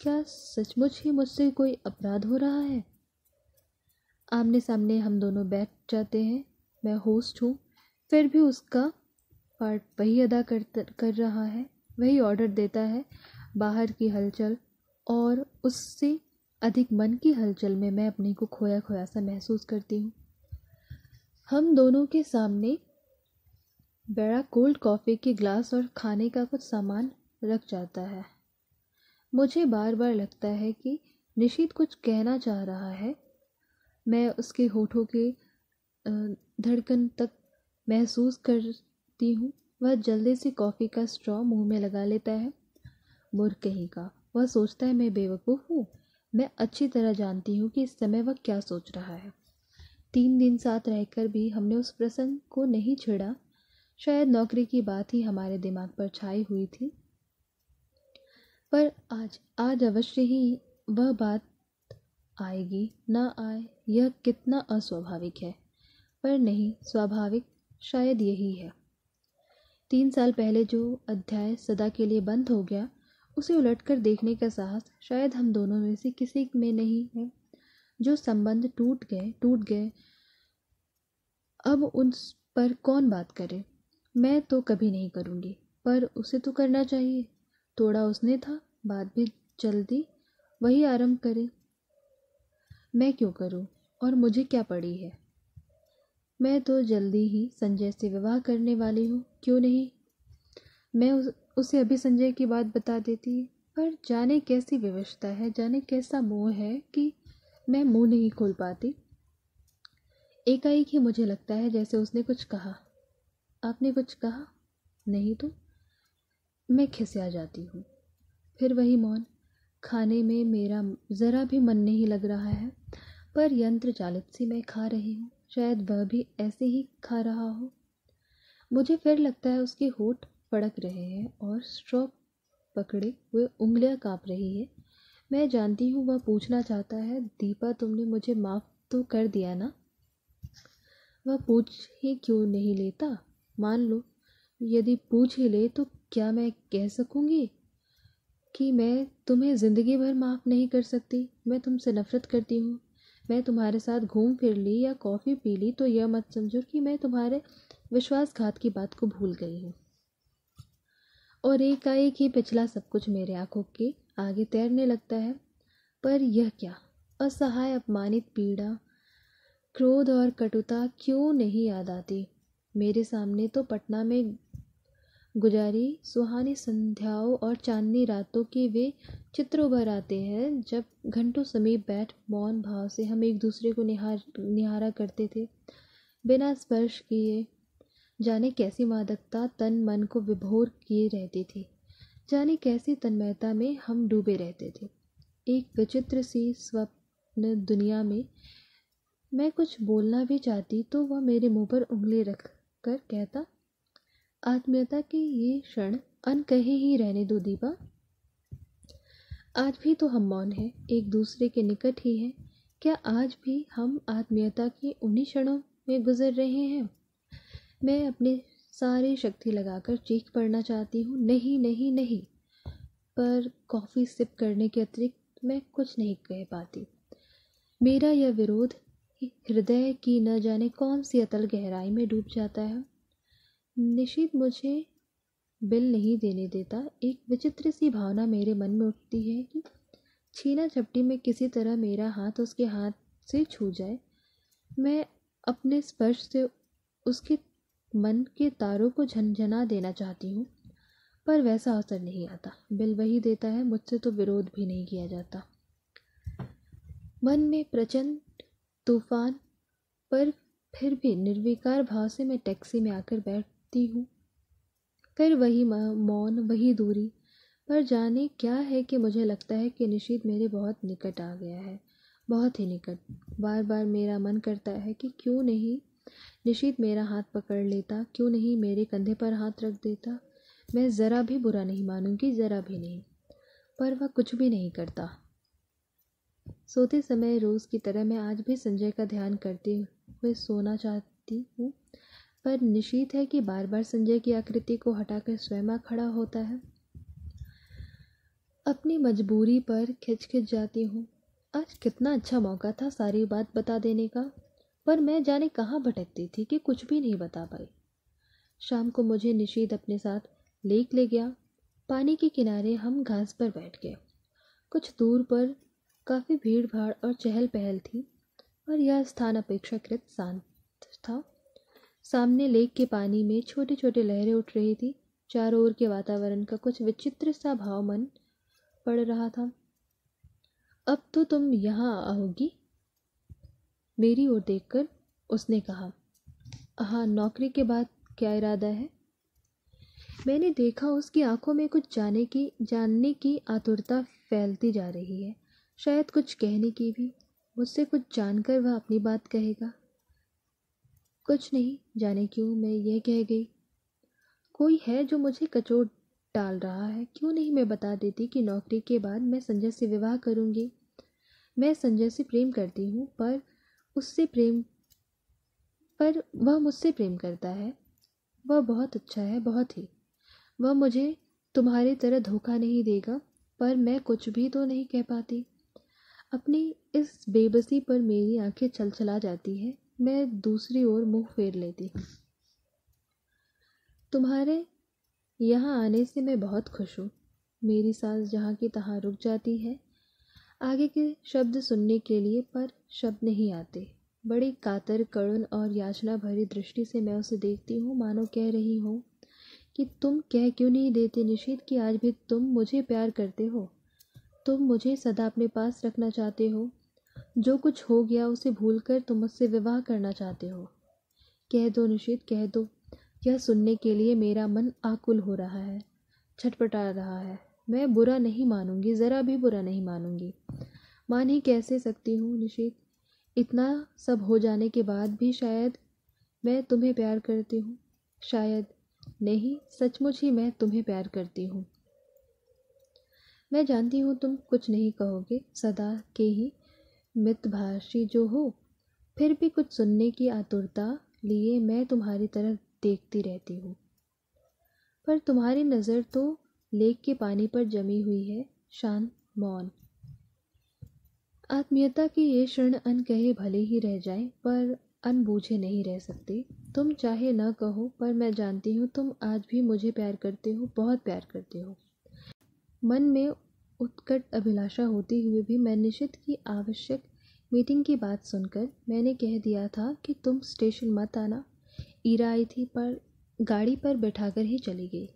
क्या सचमुच ही मुझसे कोई अपराध हो रहा है आमने सामने हम दोनों बैठ जाते हैं मैं होस्ट हूँ फिर भी उसका पार्ट वही अदा कर कर रहा है वही ऑर्डर देता है बाहर की हलचल और उससे अधिक मन की हलचल में मैं अपने को खोया खोया सा महसूस करती हूँ हम दोनों के सामने बड़ा कोल्ड कॉफ़ी के ग्लास और खाने का कुछ सामान रख जाता है मुझे बार बार लगता है कि निशीत कुछ कहना चाह रहा है मैं उसके होठों के धड़कन तक महसूस कर सकती हूँ वह जल्दी से कॉफ़ी का स्ट्रॉ मुंह में लगा लेता है कहीं कहेगा वह सोचता है मैं बेवकूफ़ हूँ मैं अच्छी तरह जानती हूँ कि इस समय वह क्या सोच रहा है तीन दिन साथ रहकर भी हमने उस प्रसंग को नहीं छेड़ा शायद नौकरी की बात ही हमारे दिमाग पर छाई हुई थी पर आज आज अवश्य ही वह बात आएगी ना आए यह कितना अस्वाभाविक है पर नहीं स्वाभाविक शायद यही है तीन साल पहले जो अध्याय सदा के लिए बंद हो गया उसे उलटकर देखने का साहस शायद हम दोनों में से किसी में नहीं है जो संबंध टूट गए टूट गए अब उन पर कौन बात करे मैं तो कभी नहीं करूँगी पर उसे तो करना चाहिए थोड़ा उसने था बात भी जल्दी वही आरंभ करे मैं क्यों करूँ और मुझे क्या पड़ी है मैं तो जल्दी ही संजय से विवाह करने वाली हूँ क्यों नहीं मैं उस, उसे अभी संजय की बात बता देती पर जाने कैसी विवशता है जाने कैसा मोह है कि मैं मुंह नहीं खोल पाती एकाएक ही मुझे लगता है जैसे उसने कुछ कहा आपने कुछ कहा नहीं तो मैं खिसिया जाती हूँ फिर वही मौन खाने में मेरा ज़रा भी मन नहीं लग रहा है पर यंत्र चालित सी मैं खा रही हूँ शायद वह भी ऐसे ही खा रहा हो मुझे फिर लगता है उसके होठ फड़क रहे हैं और स्ट्रॉ पकड़े हुए उंगलियां कांप रही है मैं जानती हूँ वह पूछना चाहता है दीपा तुमने मुझे माफ़ तो कर दिया ना वह पूछ ही क्यों नहीं लेता मान लो यदि पूछ ही ले तो क्या मैं कह सकूँगी कि मैं तुम्हें ज़िंदगी भर माफ़ नहीं कर सकती मैं तुमसे नफ़रत करती हूँ मैं तुम्हारे साथ घूम फिर ली या कॉफ़ी पी ली तो यह मत समझो कि मैं तुम्हारे विश्वासघात की बात को भूल गई हूँ और एकाएक ही पिछला सब कुछ मेरे आंखों के आगे तैरने लगता है पर यह क्या असहाय अपमानित पीड़ा क्रोध और कटुता क्यों नहीं याद आती मेरे सामने तो पटना में गुजारी सुहानी संध्याओं और चांदनी रातों के वे चित्र उभर आते हैं जब घंटों समीप बैठ मौन भाव से हम एक दूसरे को निहार निहारा करते थे बिना स्पर्श किए जाने कैसी मादकता तन मन को विभोर किए रहती थी जाने कैसी तन्मयता में हम डूबे रहते थे एक विचित्र सी स्वप्न दुनिया में मैं कुछ बोलना भी चाहती तो वह मेरे मुंह पर उंगली रख कर कहता आत्मीयता के ये क्षण अनकहे ही रहने दो दीपा आज भी तो हम मौन हैं एक दूसरे के निकट ही हैं क्या आज भी हम आत्मीयता के उन्हीं क्षणों में गुजर रहे हैं मैं अपने सारी शक्ति लगाकर चीख पड़ना चाहती हूँ नहीं नहीं नहीं पर कॉफ़ी सिप करने के अतिरिक्त मैं कुछ नहीं कह पाती मेरा यह विरोध हृदय की न जाने कौन सी अतल गहराई में डूब जाता है निशीत मुझे बिल नहीं देने देता एक विचित्र सी भावना मेरे मन में उठती है कि छीना झपटी में किसी तरह मेरा हाथ उसके हाथ से छू जाए मैं अपने स्पर्श से उसके मन के तारों को झंझना देना चाहती हूँ पर वैसा अवसर नहीं आता बिल वही देता है मुझसे तो विरोध भी नहीं किया जाता मन में प्रचंड तूफान पर फिर भी निर्विकार भाव से मैं टैक्सी में आकर बैठ सकती हूँ फिर वही मौन वही दूरी पर जाने क्या है कि मुझे लगता है कि निशीत मेरे बहुत निकट आ गया है बहुत ही निकट बार बार मेरा मन करता है कि क्यों नहीं निशीत मेरा हाथ पकड़ लेता क्यों नहीं मेरे कंधे पर हाथ रख देता मैं ज़रा भी बुरा नहीं मानूंगी ज़रा भी नहीं पर वह कुछ भी नहीं करता सोते समय रोज़ की तरह मैं आज भी संजय का ध्यान करते हुए सोना चाहती हूँ पर निश्चित है कि बार बार संजय की आकृति को हटाकर स्वयं खड़ा होता है अपनी मजबूरी पर खिंच खिंच जाती हूँ आज कितना अच्छा मौका था सारी बात बता देने का पर मैं जाने कहाँ भटकती थी कि कुछ भी नहीं बता पाई शाम को मुझे निशीद अपने साथ लेक ले गया पानी के किनारे हम घास पर बैठ गए कुछ दूर पर काफ़ी भीड़ भाड़ और चहल पहल थी और यह स्थान अपेक्षाकृत शांत था सामने लेक के पानी में छोटे छोटे लहरें उठ रही थी चारों ओर के वातावरण का कुछ विचित्र सा भाव मन पड़ रहा था अब तो तुम यहाँ आओगी मेरी ओर देखकर उसने कहा हाँ नौकरी के बाद क्या इरादा है मैंने देखा उसकी आंखों में कुछ जाने की जानने की आतुरता फैलती जा रही है शायद कुछ कहने की भी मुझसे कुछ जानकर वह अपनी बात कहेगा कुछ नहीं जाने क्यों मैं यह कह गई कोई है जो मुझे कचोट डाल रहा है क्यों नहीं मैं बता देती कि नौकरी के बाद मैं संजय से विवाह करूंगी मैं संजय से प्रेम करती हूँ पर उससे प्रेम पर वह मुझसे प्रेम करता है वह बहुत अच्छा है बहुत ही वह मुझे तुम्हारी तरह धोखा नहीं देगा पर मैं कुछ भी तो नहीं कह पाती अपनी इस बेबसी पर मेरी आंखें छलछला जाती है मैं दूसरी ओर मुंह फेर लेती तुम्हारे यहाँ आने से मैं बहुत खुश हूँ मेरी सांस जहाँ की तहाँ रुक जाती है आगे के शब्द सुनने के लिए पर शब्द नहीं आते बड़ी कातर करुण और याचना भरी दृष्टि से मैं उसे देखती हूँ मानो कह रही हूँ कि तुम कह क्यों नहीं देते निशीत कि आज भी तुम मुझे प्यार करते हो तुम मुझे सदा अपने पास रखना चाहते हो जो कुछ हो गया उसे भूल कर तुम मुझसे विवाह करना चाहते हो कह दो निशित कह दो यह सुनने के लिए मेरा मन आकुल हो रहा है छटपटा रहा है मैं बुरा नहीं मानूंगी ज़रा भी बुरा नहीं मानूंगी मान ही कैसे सकती हूँ निशित इतना सब हो जाने के बाद भी शायद मैं तुम्हें प्यार करती हूँ शायद नहीं सचमुच ही मैं तुम्हें प्यार करती हूँ मैं जानती हूँ तुम कुछ नहीं कहोगे सदा के ही मितभाषी जो हो फिर भी कुछ सुनने की आतुरता लिए मैं तुम्हारी तरफ देखती रहती हूँ पर तुम्हारी नज़र तो लेक के पानी पर जमी हुई है शांत मौन आत्मीयता के ये क्षण अनकहे भले ही रह जाए पर अनबूझे नहीं रह सकते तुम चाहे न कहो पर मैं जानती हूँ तुम आज भी मुझे प्यार करते हो बहुत प्यार करते हो मन में उत्कट अभिलाषा होते हुए भी मैं निशित की आवश्यक मीटिंग की बात सुनकर मैंने कह दिया था कि तुम स्टेशन मत आना ईरा आई थी पर गाड़ी पर बैठाकर ही चली गई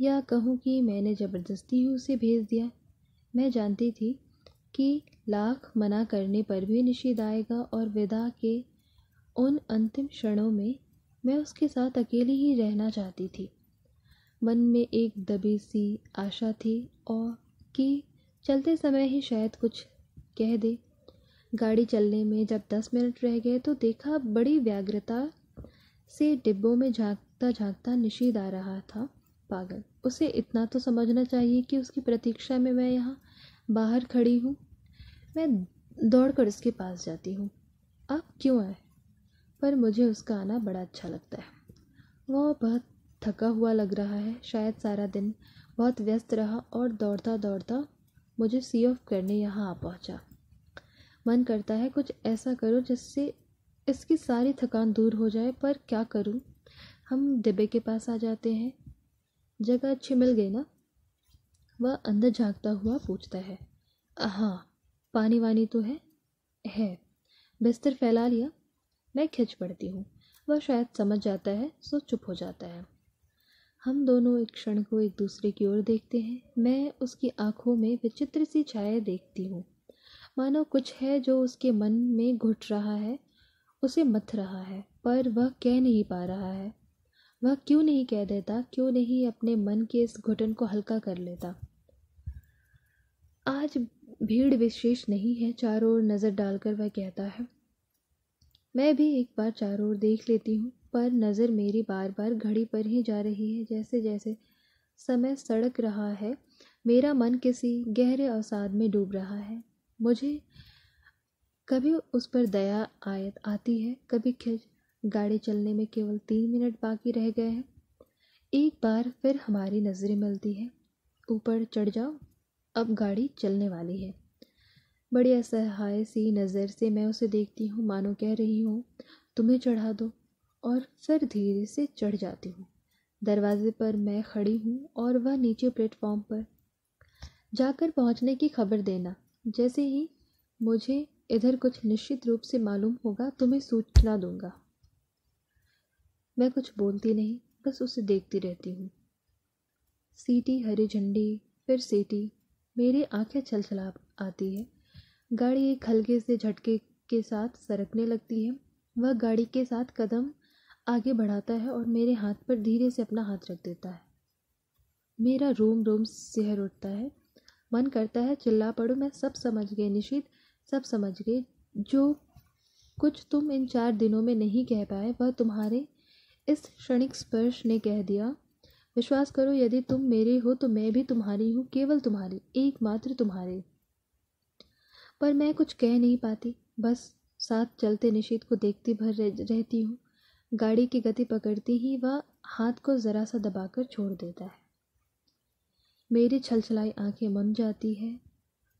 या कहूँ कि मैंने ज़बरदस्ती ही उसे भेज दिया मैं जानती थी कि लाख मना करने पर भी निषेध आएगा और विदा के उन अंतिम क्षणों में मैं उसके साथ अकेली ही रहना चाहती थी मन में एक दबी सी आशा थी और कि चलते समय ही शायद कुछ कह दे गाड़ी चलने में जब दस मिनट रह गए तो देखा बड़ी व्याग्रता से डिब्बों में झांकता झांकता निशीद आ रहा था पागल उसे इतना तो समझना चाहिए कि उसकी प्रतीक्षा में मैं यहाँ बाहर खड़ी हूँ मैं दौड़कर उसके पास जाती हूँ आप क्यों आए पर मुझे उसका आना बड़ा अच्छा लगता है वह बहुत थका हुआ लग रहा है शायद सारा दिन बहुत व्यस्त रहा और दौड़ता दौड़ता मुझे सी ऑफ करने यहाँ आ पहुँचा मन करता है कुछ ऐसा करो जिससे इसकी सारी थकान दूर हो जाए पर क्या करूँ हम डिब्बे के पास आ जाते हैं जगह अच्छी मिल गई ना वह अंदर झांकता हुआ पूछता है हाँ पानी वानी तो है है बिस्तर फैला लिया मैं खिंच पड़ती हूँ वह शायद समझ जाता है सो चुप हो जाता है हम दोनों एक क्षण को एक दूसरे की ओर देखते हैं मैं उसकी आंखों में विचित्र सी छाया देखती हूँ मानो कुछ है जो उसके मन में घुट रहा है उसे मथ रहा है पर वह कह नहीं पा रहा है वह क्यों नहीं कह देता क्यों नहीं अपने मन के इस घुटन को हल्का कर लेता आज भीड़ विशेष नहीं है चारों ओर नज़र डालकर वह कहता है मैं भी एक बार चारों ओर देख लेती हूँ पर नज़र मेरी बार बार घड़ी पर ही जा रही है जैसे जैसे समय सड़क रहा है मेरा मन किसी गहरे अवसाद में डूब रहा है मुझे कभी उस पर दया आयत आती है कभी खिज गाड़ी चलने में केवल तीन मिनट बाकी रह गए हैं एक बार फिर हमारी नज़रें मिलती है ऊपर चढ़ जाओ अब गाड़ी चलने वाली है बड़ी असहाय सी नज़र से मैं उसे देखती हूँ मानो कह रही हूँ तुम्हें चढ़ा दो और फिर धीरे से चढ़ जाती हूँ दरवाजे पर मैं खड़ी हूँ और वह नीचे प्लेटफॉर्म पर जाकर पहुँचने की खबर देना जैसे ही मुझे इधर कुछ निश्चित रूप से मालूम होगा तो मैं सूचना दूंगा मैं कुछ बोलती नहीं बस उसे देखती रहती हूँ सीटी हरी झंडी फिर सीटी मेरी आंखें छल छला आती है गाड़ी एक हल्के से झटके के साथ सरकने लगती है वह गाड़ी के साथ कदम आगे बढ़ाता है और मेरे हाथ पर धीरे से अपना हाथ रख देता है मेरा रोम रोम सिहर उठता है मन करता है चिल्ला पड़ो मैं सब समझ गई निशीत सब समझ गई जो कुछ तुम इन चार दिनों में नहीं कह पाए वह तुम्हारे इस क्षणिक स्पर्श ने कह दिया विश्वास करो यदि तुम मेरे हो तो मैं भी तुम्हारी हूँ केवल तुम्हारी एकमात्र तुम्हारे पर मैं कुछ कह नहीं पाती बस साथ चलते निशीत को देखती भर रहती हूँ गाड़ी की गति पकड़ती ही वह हाथ को ज़रा सा दबाकर छोड़ देता है मेरी छलछलाई आंखें मन जाती है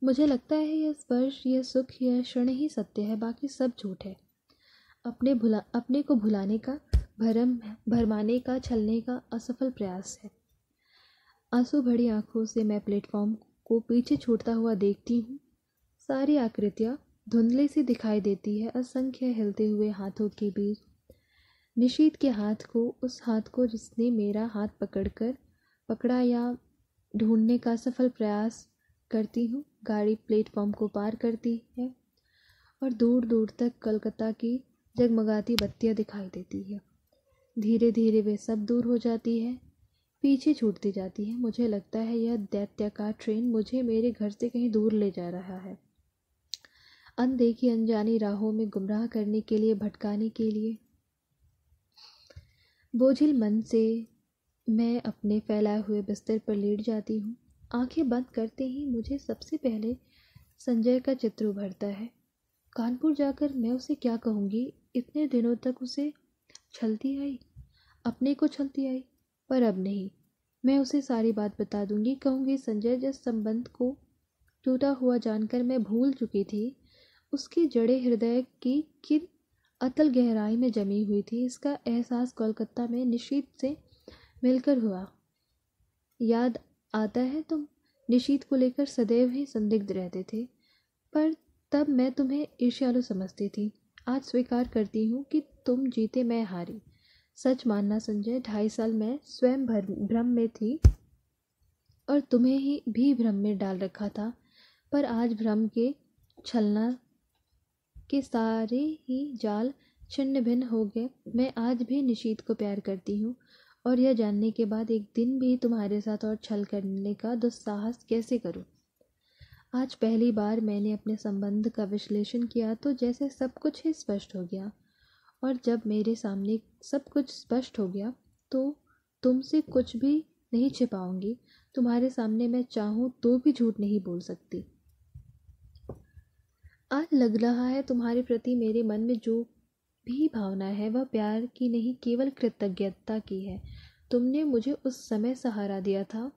मुझे लगता है यह स्पर्श यह सुख यह क्षण ही सत्य है बाकी सब झूठ है अपने भुला अपने को भुलाने का भरम भरमाने का छलने का असफल प्रयास है आंसू भरी आंखों से मैं प्लेटफॉर्म को पीछे छूटता हुआ देखती हूँ सारी आकृतियाँ धुंधली सी दिखाई देती है असंख्य हिलते हुए हाथों के बीच निशीत के हाथ को उस हाथ को जिसने मेरा हाथ पकड़कर पकड़ा या ढूंढने का सफल प्रयास करती हूँ गाड़ी प्लेटफॉर्म को पार करती है और दूर दूर तक कलकत्ता की जगमगाती बत्तियाँ दिखाई देती है धीरे धीरे वे सब दूर हो जाती है पीछे छूटती जाती है मुझे लगता है यह दैत्य का ट्रेन मुझे मेरे घर से कहीं दूर ले जा रहा है अनदेखी अनजानी राहों में गुमराह करने के लिए भटकाने के लिए बोझिल मन से मैं अपने फैलाए हुए बिस्तर पर लेट जाती हूँ आंखें बंद करते ही मुझे सबसे पहले संजय का चित्र उभरता है कानपुर जाकर मैं उसे क्या कहूँगी इतने दिनों तक उसे छलती आई अपने को छलती आई पर अब नहीं मैं उसे सारी बात बता दूंगी कहूँगी संजय जिस संबंध को टूटा हुआ जानकर मैं भूल चुकी थी उसकी जड़े हृदय की किन अतल गहराई में जमी हुई थी इसका एहसास कोलकाता में निशीत से मिलकर हुआ याद आता है तुम निशीत को लेकर सदैव ही संदिग्ध रहते थे पर तब मैं तुम्हें ईर्ष्यालु समझती थी आज स्वीकार करती हूँ कि तुम जीते मैं हारी सच मानना संजय ढाई साल मैं स्वयं भ्रम में थी और तुम्हें ही भी भ्रम में डाल रखा था पर आज भ्रम के छलना कि सारे ही जाल छिन्न भिन्न हो गए मैं आज भी निशीत को प्यार करती हूँ और यह जानने के बाद एक दिन भी तुम्हारे साथ और छल करने का दुस्साहस कैसे करूँ आज पहली बार मैंने अपने संबंध का विश्लेषण किया तो जैसे सब कुछ ही स्पष्ट हो गया और जब मेरे सामने सब कुछ स्पष्ट हो गया तो तुमसे कुछ भी नहीं छिपाऊंगी तुम्हारे सामने मैं चाहूँ तो भी झूठ नहीं बोल सकती आज लग रहा है तुम्हारे प्रति मेरे मन में जो भी भावना है वह प्यार की नहीं केवल कृतज्ञता की है तुमने मुझे उस समय सहारा दिया था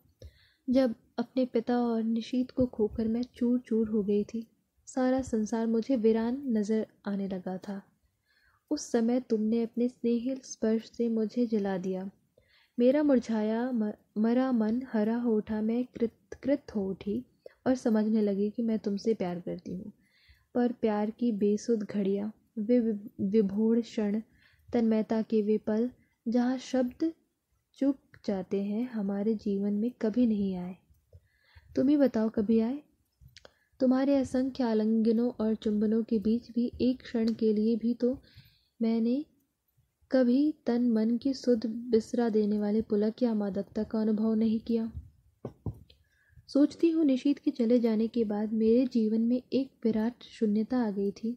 जब अपने पिता और निशीत को खोकर मैं चूर चूर हो गई थी सारा संसार मुझे वीरान नज़र आने लगा था उस समय तुमने अपने स्नेहिल स्पर्श से मुझे जला दिया मेरा मुरझाया मरा मन हरा हो उठा मैं कृत कृत हो उठी और समझने लगी कि मैं तुमसे प्यार करती हूँ पर प्यार की बेसुध घड़ियाँ वे विभोर क्षण तन्मयता के वे पल जहाँ शब्द चुप जाते हैं हमारे जीवन में कभी नहीं आए तुम ही बताओ कभी आए तुम्हारे असंख्य आलिंगनों और चुंबनों के बीच भी एक क्षण के लिए भी तो मैंने कभी तन मन की सुध बिसरा देने वाले पुलक या मादकता का अनुभव नहीं किया सोचती हूँ निशीत के चले जाने के बाद मेरे जीवन में एक विराट शून्यता आ गई थी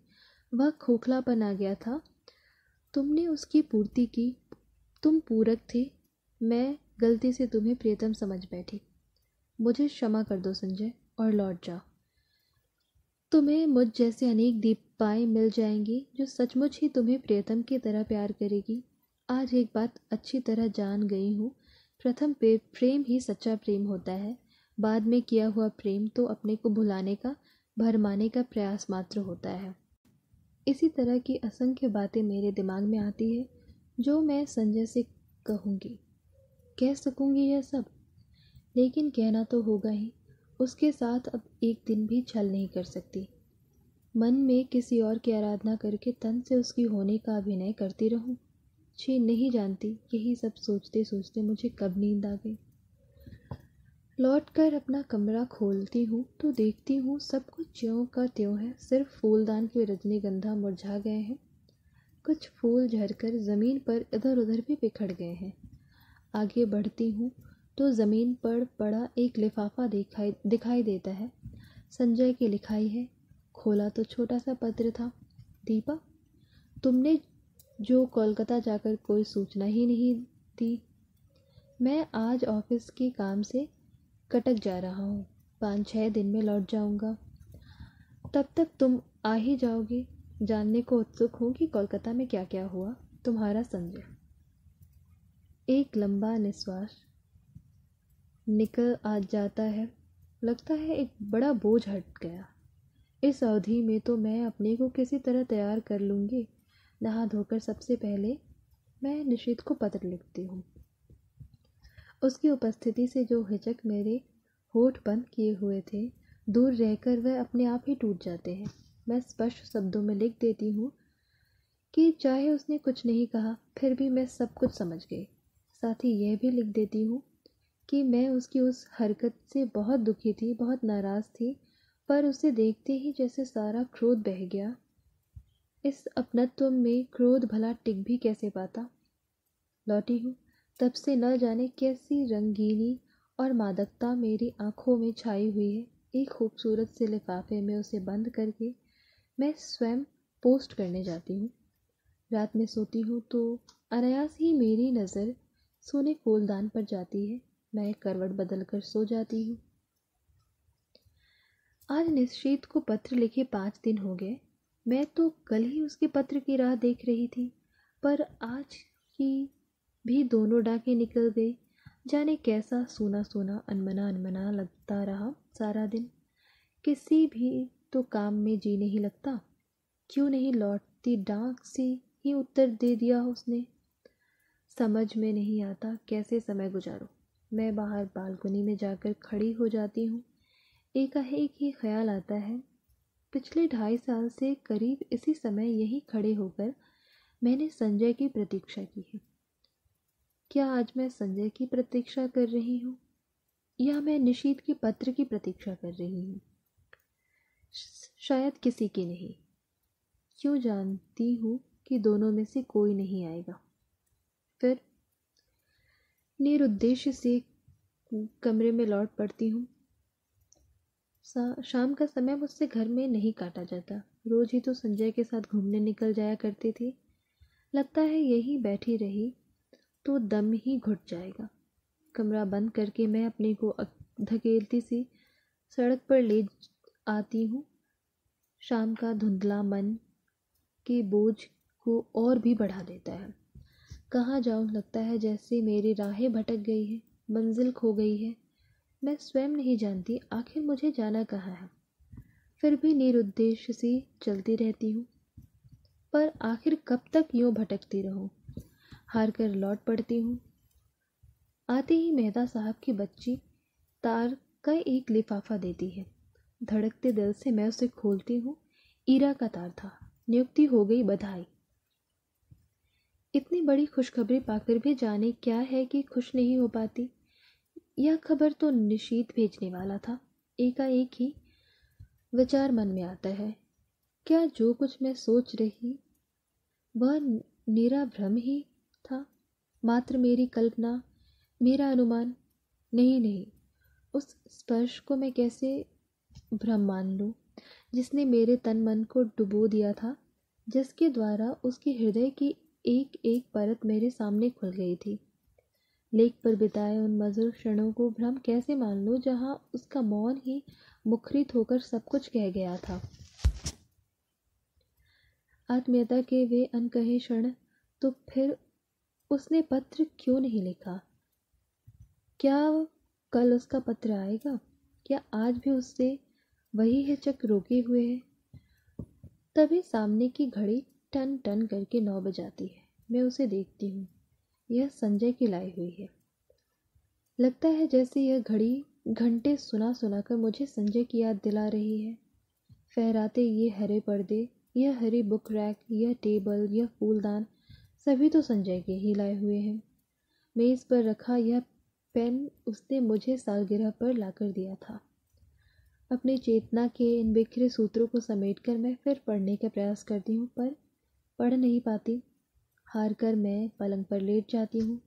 वह खोखलापन आ गया था तुमने उसकी पूर्ति की तुम पूरक थे मैं गलती से तुम्हें प्रियतम समझ बैठी मुझे क्षमा कर दो संजय और लौट जाओ तुम्हें मुझ जैसे अनेक दीपाएँ मिल जाएंगी जो सचमुच ही तुम्हें प्रियतम की तरह प्यार करेगी आज एक बात अच्छी तरह जान गई हूँ प्रथम प्रेम ही सच्चा प्रेम होता है बाद में किया हुआ प्रेम तो अपने को भुलाने का भरमाने का प्रयास मात्र होता है इसी तरह की असंख्य बातें मेरे दिमाग में आती है जो मैं संजय से कहूँगी कह सकूँगी यह सब लेकिन कहना तो होगा ही उसके साथ अब एक दिन भी छल नहीं कर सकती मन में किसी और की आराधना करके तन से उसकी होने का अभिनय करती रहूं छी नहीं जानती यही सब सोचते सोचते मुझे कब नींद आ गई लौट कर अपना कमरा खोलती हूँ तो देखती हूँ सब कुछ ज्यों का त्यों है सिर्फ फूलदान के रजनीगंधा मुरझा गए हैं कुछ फूल झरकर ज़मीन पर इधर उधर भी बिखर गए हैं आगे बढ़ती हूँ तो ज़मीन पर पड़ा एक लिफाफा दिखाई दिखाई देता है संजय की लिखाई है खोला तो छोटा सा पत्र था दीपा तुमने जो कोलकाता जाकर कोई सूचना ही नहीं दी मैं आज ऑफिस के काम से कटक जा रहा हूँ पाँच छः दिन में लौट जाऊँगा तब तक तुम आ ही जाओगे जानने को उत्सुक हूँ कि कोलकाता में क्या क्या हुआ तुम्हारा संजय एक लंबा निश्वास निकल आ जाता है लगता है एक बड़ा बोझ हट गया इस अवधि में तो मैं अपने को किसी तरह तैयार कर लूँगी नहा धोकर सबसे पहले मैं निशीत को पत्र लिखती हूँ उसकी उपस्थिति से जो हिचक मेरे होठ बंद किए हुए थे दूर रहकर वह अपने आप ही टूट जाते हैं मैं स्पष्ट शब्दों में लिख देती हूँ कि चाहे उसने कुछ नहीं कहा फिर भी मैं सब कुछ समझ गई साथ ही यह भी लिख देती हूँ कि मैं उसकी उस हरकत से बहुत दुखी थी बहुत नाराज़ थी पर उसे देखते ही जैसे सारा क्रोध बह गया इस अपनत्व में क्रोध भला टिक भी कैसे पाता लौटी हूँ तब से न जाने कैसी रंगीनी और मादकता मेरी आंखों में छाई हुई है एक खूबसूरत से लिफाफे में उसे बंद करके मैं स्वयं पोस्ट करने जाती हूँ रात में सोती हूँ तो अनायास ही मेरी नज़र सोने फूलदान पर जाती है मैं करवट बदल कर सो जाती हूँ आज निश्चित को पत्र लिखे पाँच दिन हो गए मैं तो कल ही उसके पत्र की राह देख रही थी पर आज की भी दोनों डाके निकल गए जाने कैसा सोना सोना अनमना अनमना लगता रहा सारा दिन किसी भी तो काम में जी नहीं लगता क्यों नहीं लौटती डांक से ही उत्तर दे दिया उसने समझ में नहीं आता कैसे समय गुजारो मैं बाहर बालकनी में जाकर खड़ी हो जाती हूँ एकाएक ही ख्याल आता है पिछले ढाई साल से करीब इसी समय यहीं खड़े होकर मैंने संजय की प्रतीक्षा की है क्या आज मैं संजय की प्रतीक्षा कर रही हूँ या मैं निशीत के पत्र की प्रतीक्षा कर रही हूँ शायद किसी की नहीं क्यों जानती हूँ कि दोनों में से कोई नहीं आएगा फिर निरुद्देश्य से कमरे में लौट पड़ती हूँ शाम का समय मुझसे घर में नहीं काटा जाता रोज ही तो संजय के साथ घूमने निकल जाया करती थी लगता है यही बैठी रही तो दम ही घुट जाएगा कमरा बंद करके मैं अपने को धकेलती सी सड़क पर ले आती हूँ शाम का धुंधला मन के बोझ को और भी बढ़ा देता है कहाँ जाऊँ लगता है जैसे मेरी राहें भटक गई है मंजिल खो गई है मैं स्वयं नहीं जानती आखिर मुझे जाना कहाँ है फिर भी निरुद्देश्य सी चलती रहती हूँ पर आखिर कब तक यूँ भटकती रहूँ हार कर लौट पड़ती हूँ आते ही मेहता साहब की बच्ची तार का एक लिफाफा देती है धड़कते दिल से मैं उसे खोलती हूँ ईरा का तार था नियुक्ति हो गई बधाई इतनी बड़ी खुशखबरी पाकर भी जाने क्या है कि खुश नहीं हो पाती यह खबर तो निशीत भेजने वाला था एकाएक ही विचार मन में आता है क्या जो कुछ मैं सोच रही वह निरा भ्रम ही मात्र मेरी कल्पना मेरा अनुमान नहीं नहीं उस स्पर्श को मैं कैसे भ्रम मान लूँ जिसने मेरे तन मन को डुबो दिया था जिसके द्वारा उसके हृदय की एक एक परत मेरे सामने खुल गई थी लेक पर बिताए उन मधुर क्षणों को भ्रम कैसे मान लूँ जहाँ उसका मौन ही मुखरित होकर सब कुछ कह गया था आत्मीयता के वे अनकहे क्षण तो फिर उसने पत्र क्यों नहीं लिखा क्या कल उसका पत्र आएगा क्या आज भी उससे वही हिचक रोके हुए है तभी सामने की घड़ी टन टन करके नौ बजाती है मैं उसे देखती हूँ यह संजय की लाई हुई है लगता है जैसे यह घड़ी घंटे सुना सुना कर मुझे संजय की याद दिला रही है फहराते ये हरे पर्दे यह हरी बुक रैक यह टेबल यह फूलदान सभी तो संजय के ही लाए हुए हैं मेज़ पर रखा यह पेन उसने मुझे सालगिरह पर लाकर दिया था अपनी चेतना के इन बिखरे सूत्रों को समेटकर मैं फिर पढ़ने का प्रयास करती हूँ पर पढ़ नहीं पाती हार कर मैं पलंग पर लेट जाती हूँ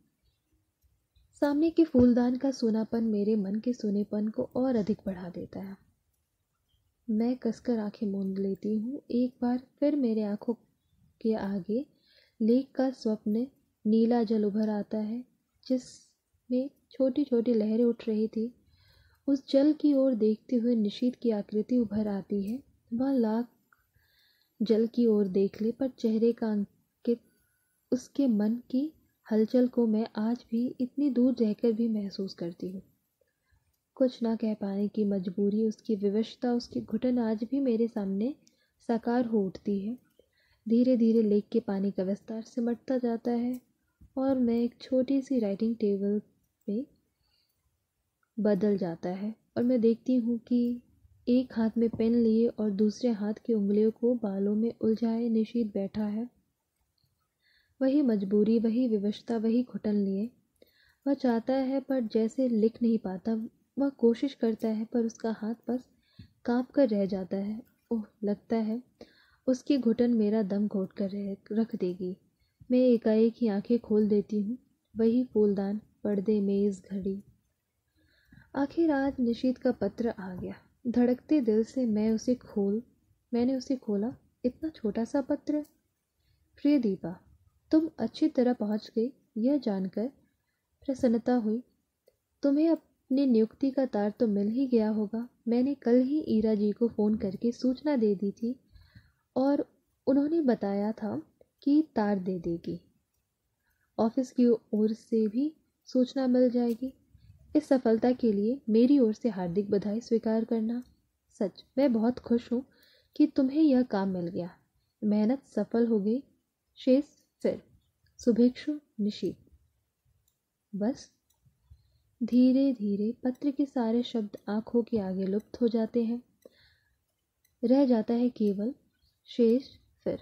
सामने के फूलदान का सोनापन मेरे मन के सोनेपन को और अधिक बढ़ा देता है मैं कसकर आंखें मूंद लेती हूँ एक बार फिर मेरे आंखों के आगे लेक का स्वप्न नीला जल उभर आता है जिसमें छोटी छोटी लहरें उठ रही थी उस जल की ओर देखते हुए निशीत की आकृति उभर आती है वह लाख जल की ओर देख ले पर चेहरे का अंकित उसके मन की हलचल को मैं आज भी इतनी दूर रहकर भी महसूस करती हूँ कुछ ना कह पाने की मजबूरी उसकी विवशता उसकी घुटन आज भी मेरे सामने साकार हो उठती है धीरे धीरे लेक के पानी का विस्तार सिमटता जाता है और मैं एक छोटी सी राइटिंग टेबल पे बदल जाता है और मैं देखती हूँ कि एक हाथ में पेन लिए और दूसरे हाथ की उंगलियों को बालों में उलझाए निशीत बैठा है वही मजबूरी वही विवशता वही घुटन लिए वह चाहता है पर जैसे लिख नहीं पाता वह कोशिश करता है पर उसका हाथ बस काँप कर रह जाता है ओह लगता है उसकी घुटन मेरा दम घोट कर रह रख देगी मैं एकाएक ही आंखें खोल देती हूँ वही फूलदान पर्दे मेज़ घड़ी आखिर आज निशीत का पत्र आ गया धड़कते दिल से मैं उसे खोल मैंने उसे खोला इतना छोटा सा पत्र प्रिय दीपा तुम अच्छी तरह पहुँच गई यह जानकर प्रसन्नता हुई तुम्हें अपनी नियुक्ति का तार तो मिल ही गया होगा मैंने कल ही ईरा जी को फ़ोन करके सूचना दे दी थी और उन्होंने बताया था कि तार दे देगी ऑफिस की ओर से भी सूचना मिल जाएगी इस सफलता के लिए मेरी ओर से हार्दिक बधाई स्वीकार करना सच मैं बहुत खुश हूँ कि तुम्हें यह काम मिल गया मेहनत सफल हो गई शेष फिर शुभेक्षु निशी बस धीरे धीरे पत्र के सारे शब्द आंखों के आगे लुप्त हो जाते हैं रह जाता है केवल शेष फिर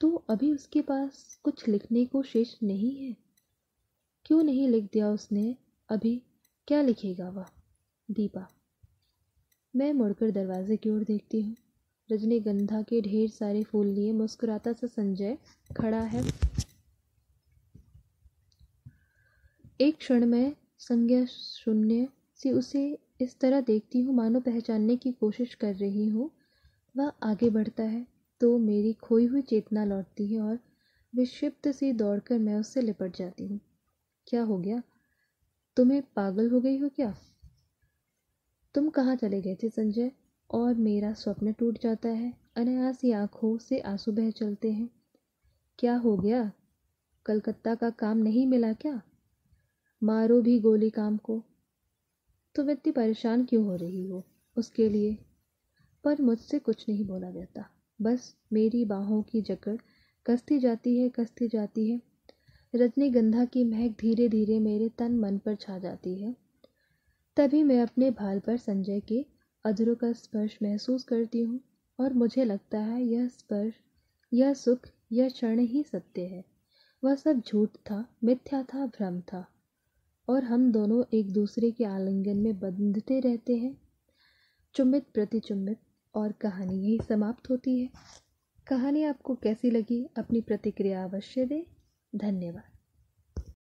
तो अभी उसके पास कुछ लिखने को शेष नहीं है क्यों नहीं लिख दिया उसने अभी क्या लिखेगा वह दीपा मैं मुड़कर दरवाजे की ओर देखती हूँ रजनीगंधा के ढेर सारे फूल लिए मुस्कुराता सा संजय खड़ा है एक क्षण में संज्ञा शून्य से उसे इस तरह देखती हूँ मानो पहचानने की कोशिश कर रही हूँ वह आगे बढ़ता है तो मेरी खोई हुई चेतना लौटती है और विक्षिप्त सी दौड़कर मैं उससे लिपट जाती हूँ क्या हो गया तुम्हें पागल हो गई हो क्या तुम कहाँ चले गए थे संजय और मेरा स्वप्न टूट जाता है अनायास ही आँखों से आंसू बह चलते हैं क्या हो गया कलकत्ता का काम नहीं मिला क्या मारो भी गोली काम को तो व्यक्ति परेशान क्यों हो रही हो उसके लिए पर मुझसे कुछ नहीं बोला जाता बस मेरी बाहों की जकड़ कसती जाती है कसती जाती है रजनीगंधा की महक धीरे धीरे मेरे तन मन पर छा जाती है तभी मैं अपने भाल पर संजय के अधरों का स्पर्श महसूस करती हूँ और मुझे लगता है यह स्पर्श यह सुख यह क्षण ही सत्य है वह सब झूठ था मिथ्या था भ्रम था और हम दोनों एक दूसरे के आलिंगन में बंधते रहते हैं चुम्बित प्रतिचुम्बित और कहानी यही समाप्त होती है कहानी आपको कैसी लगी अपनी प्रतिक्रिया अवश्य दें धन्यवाद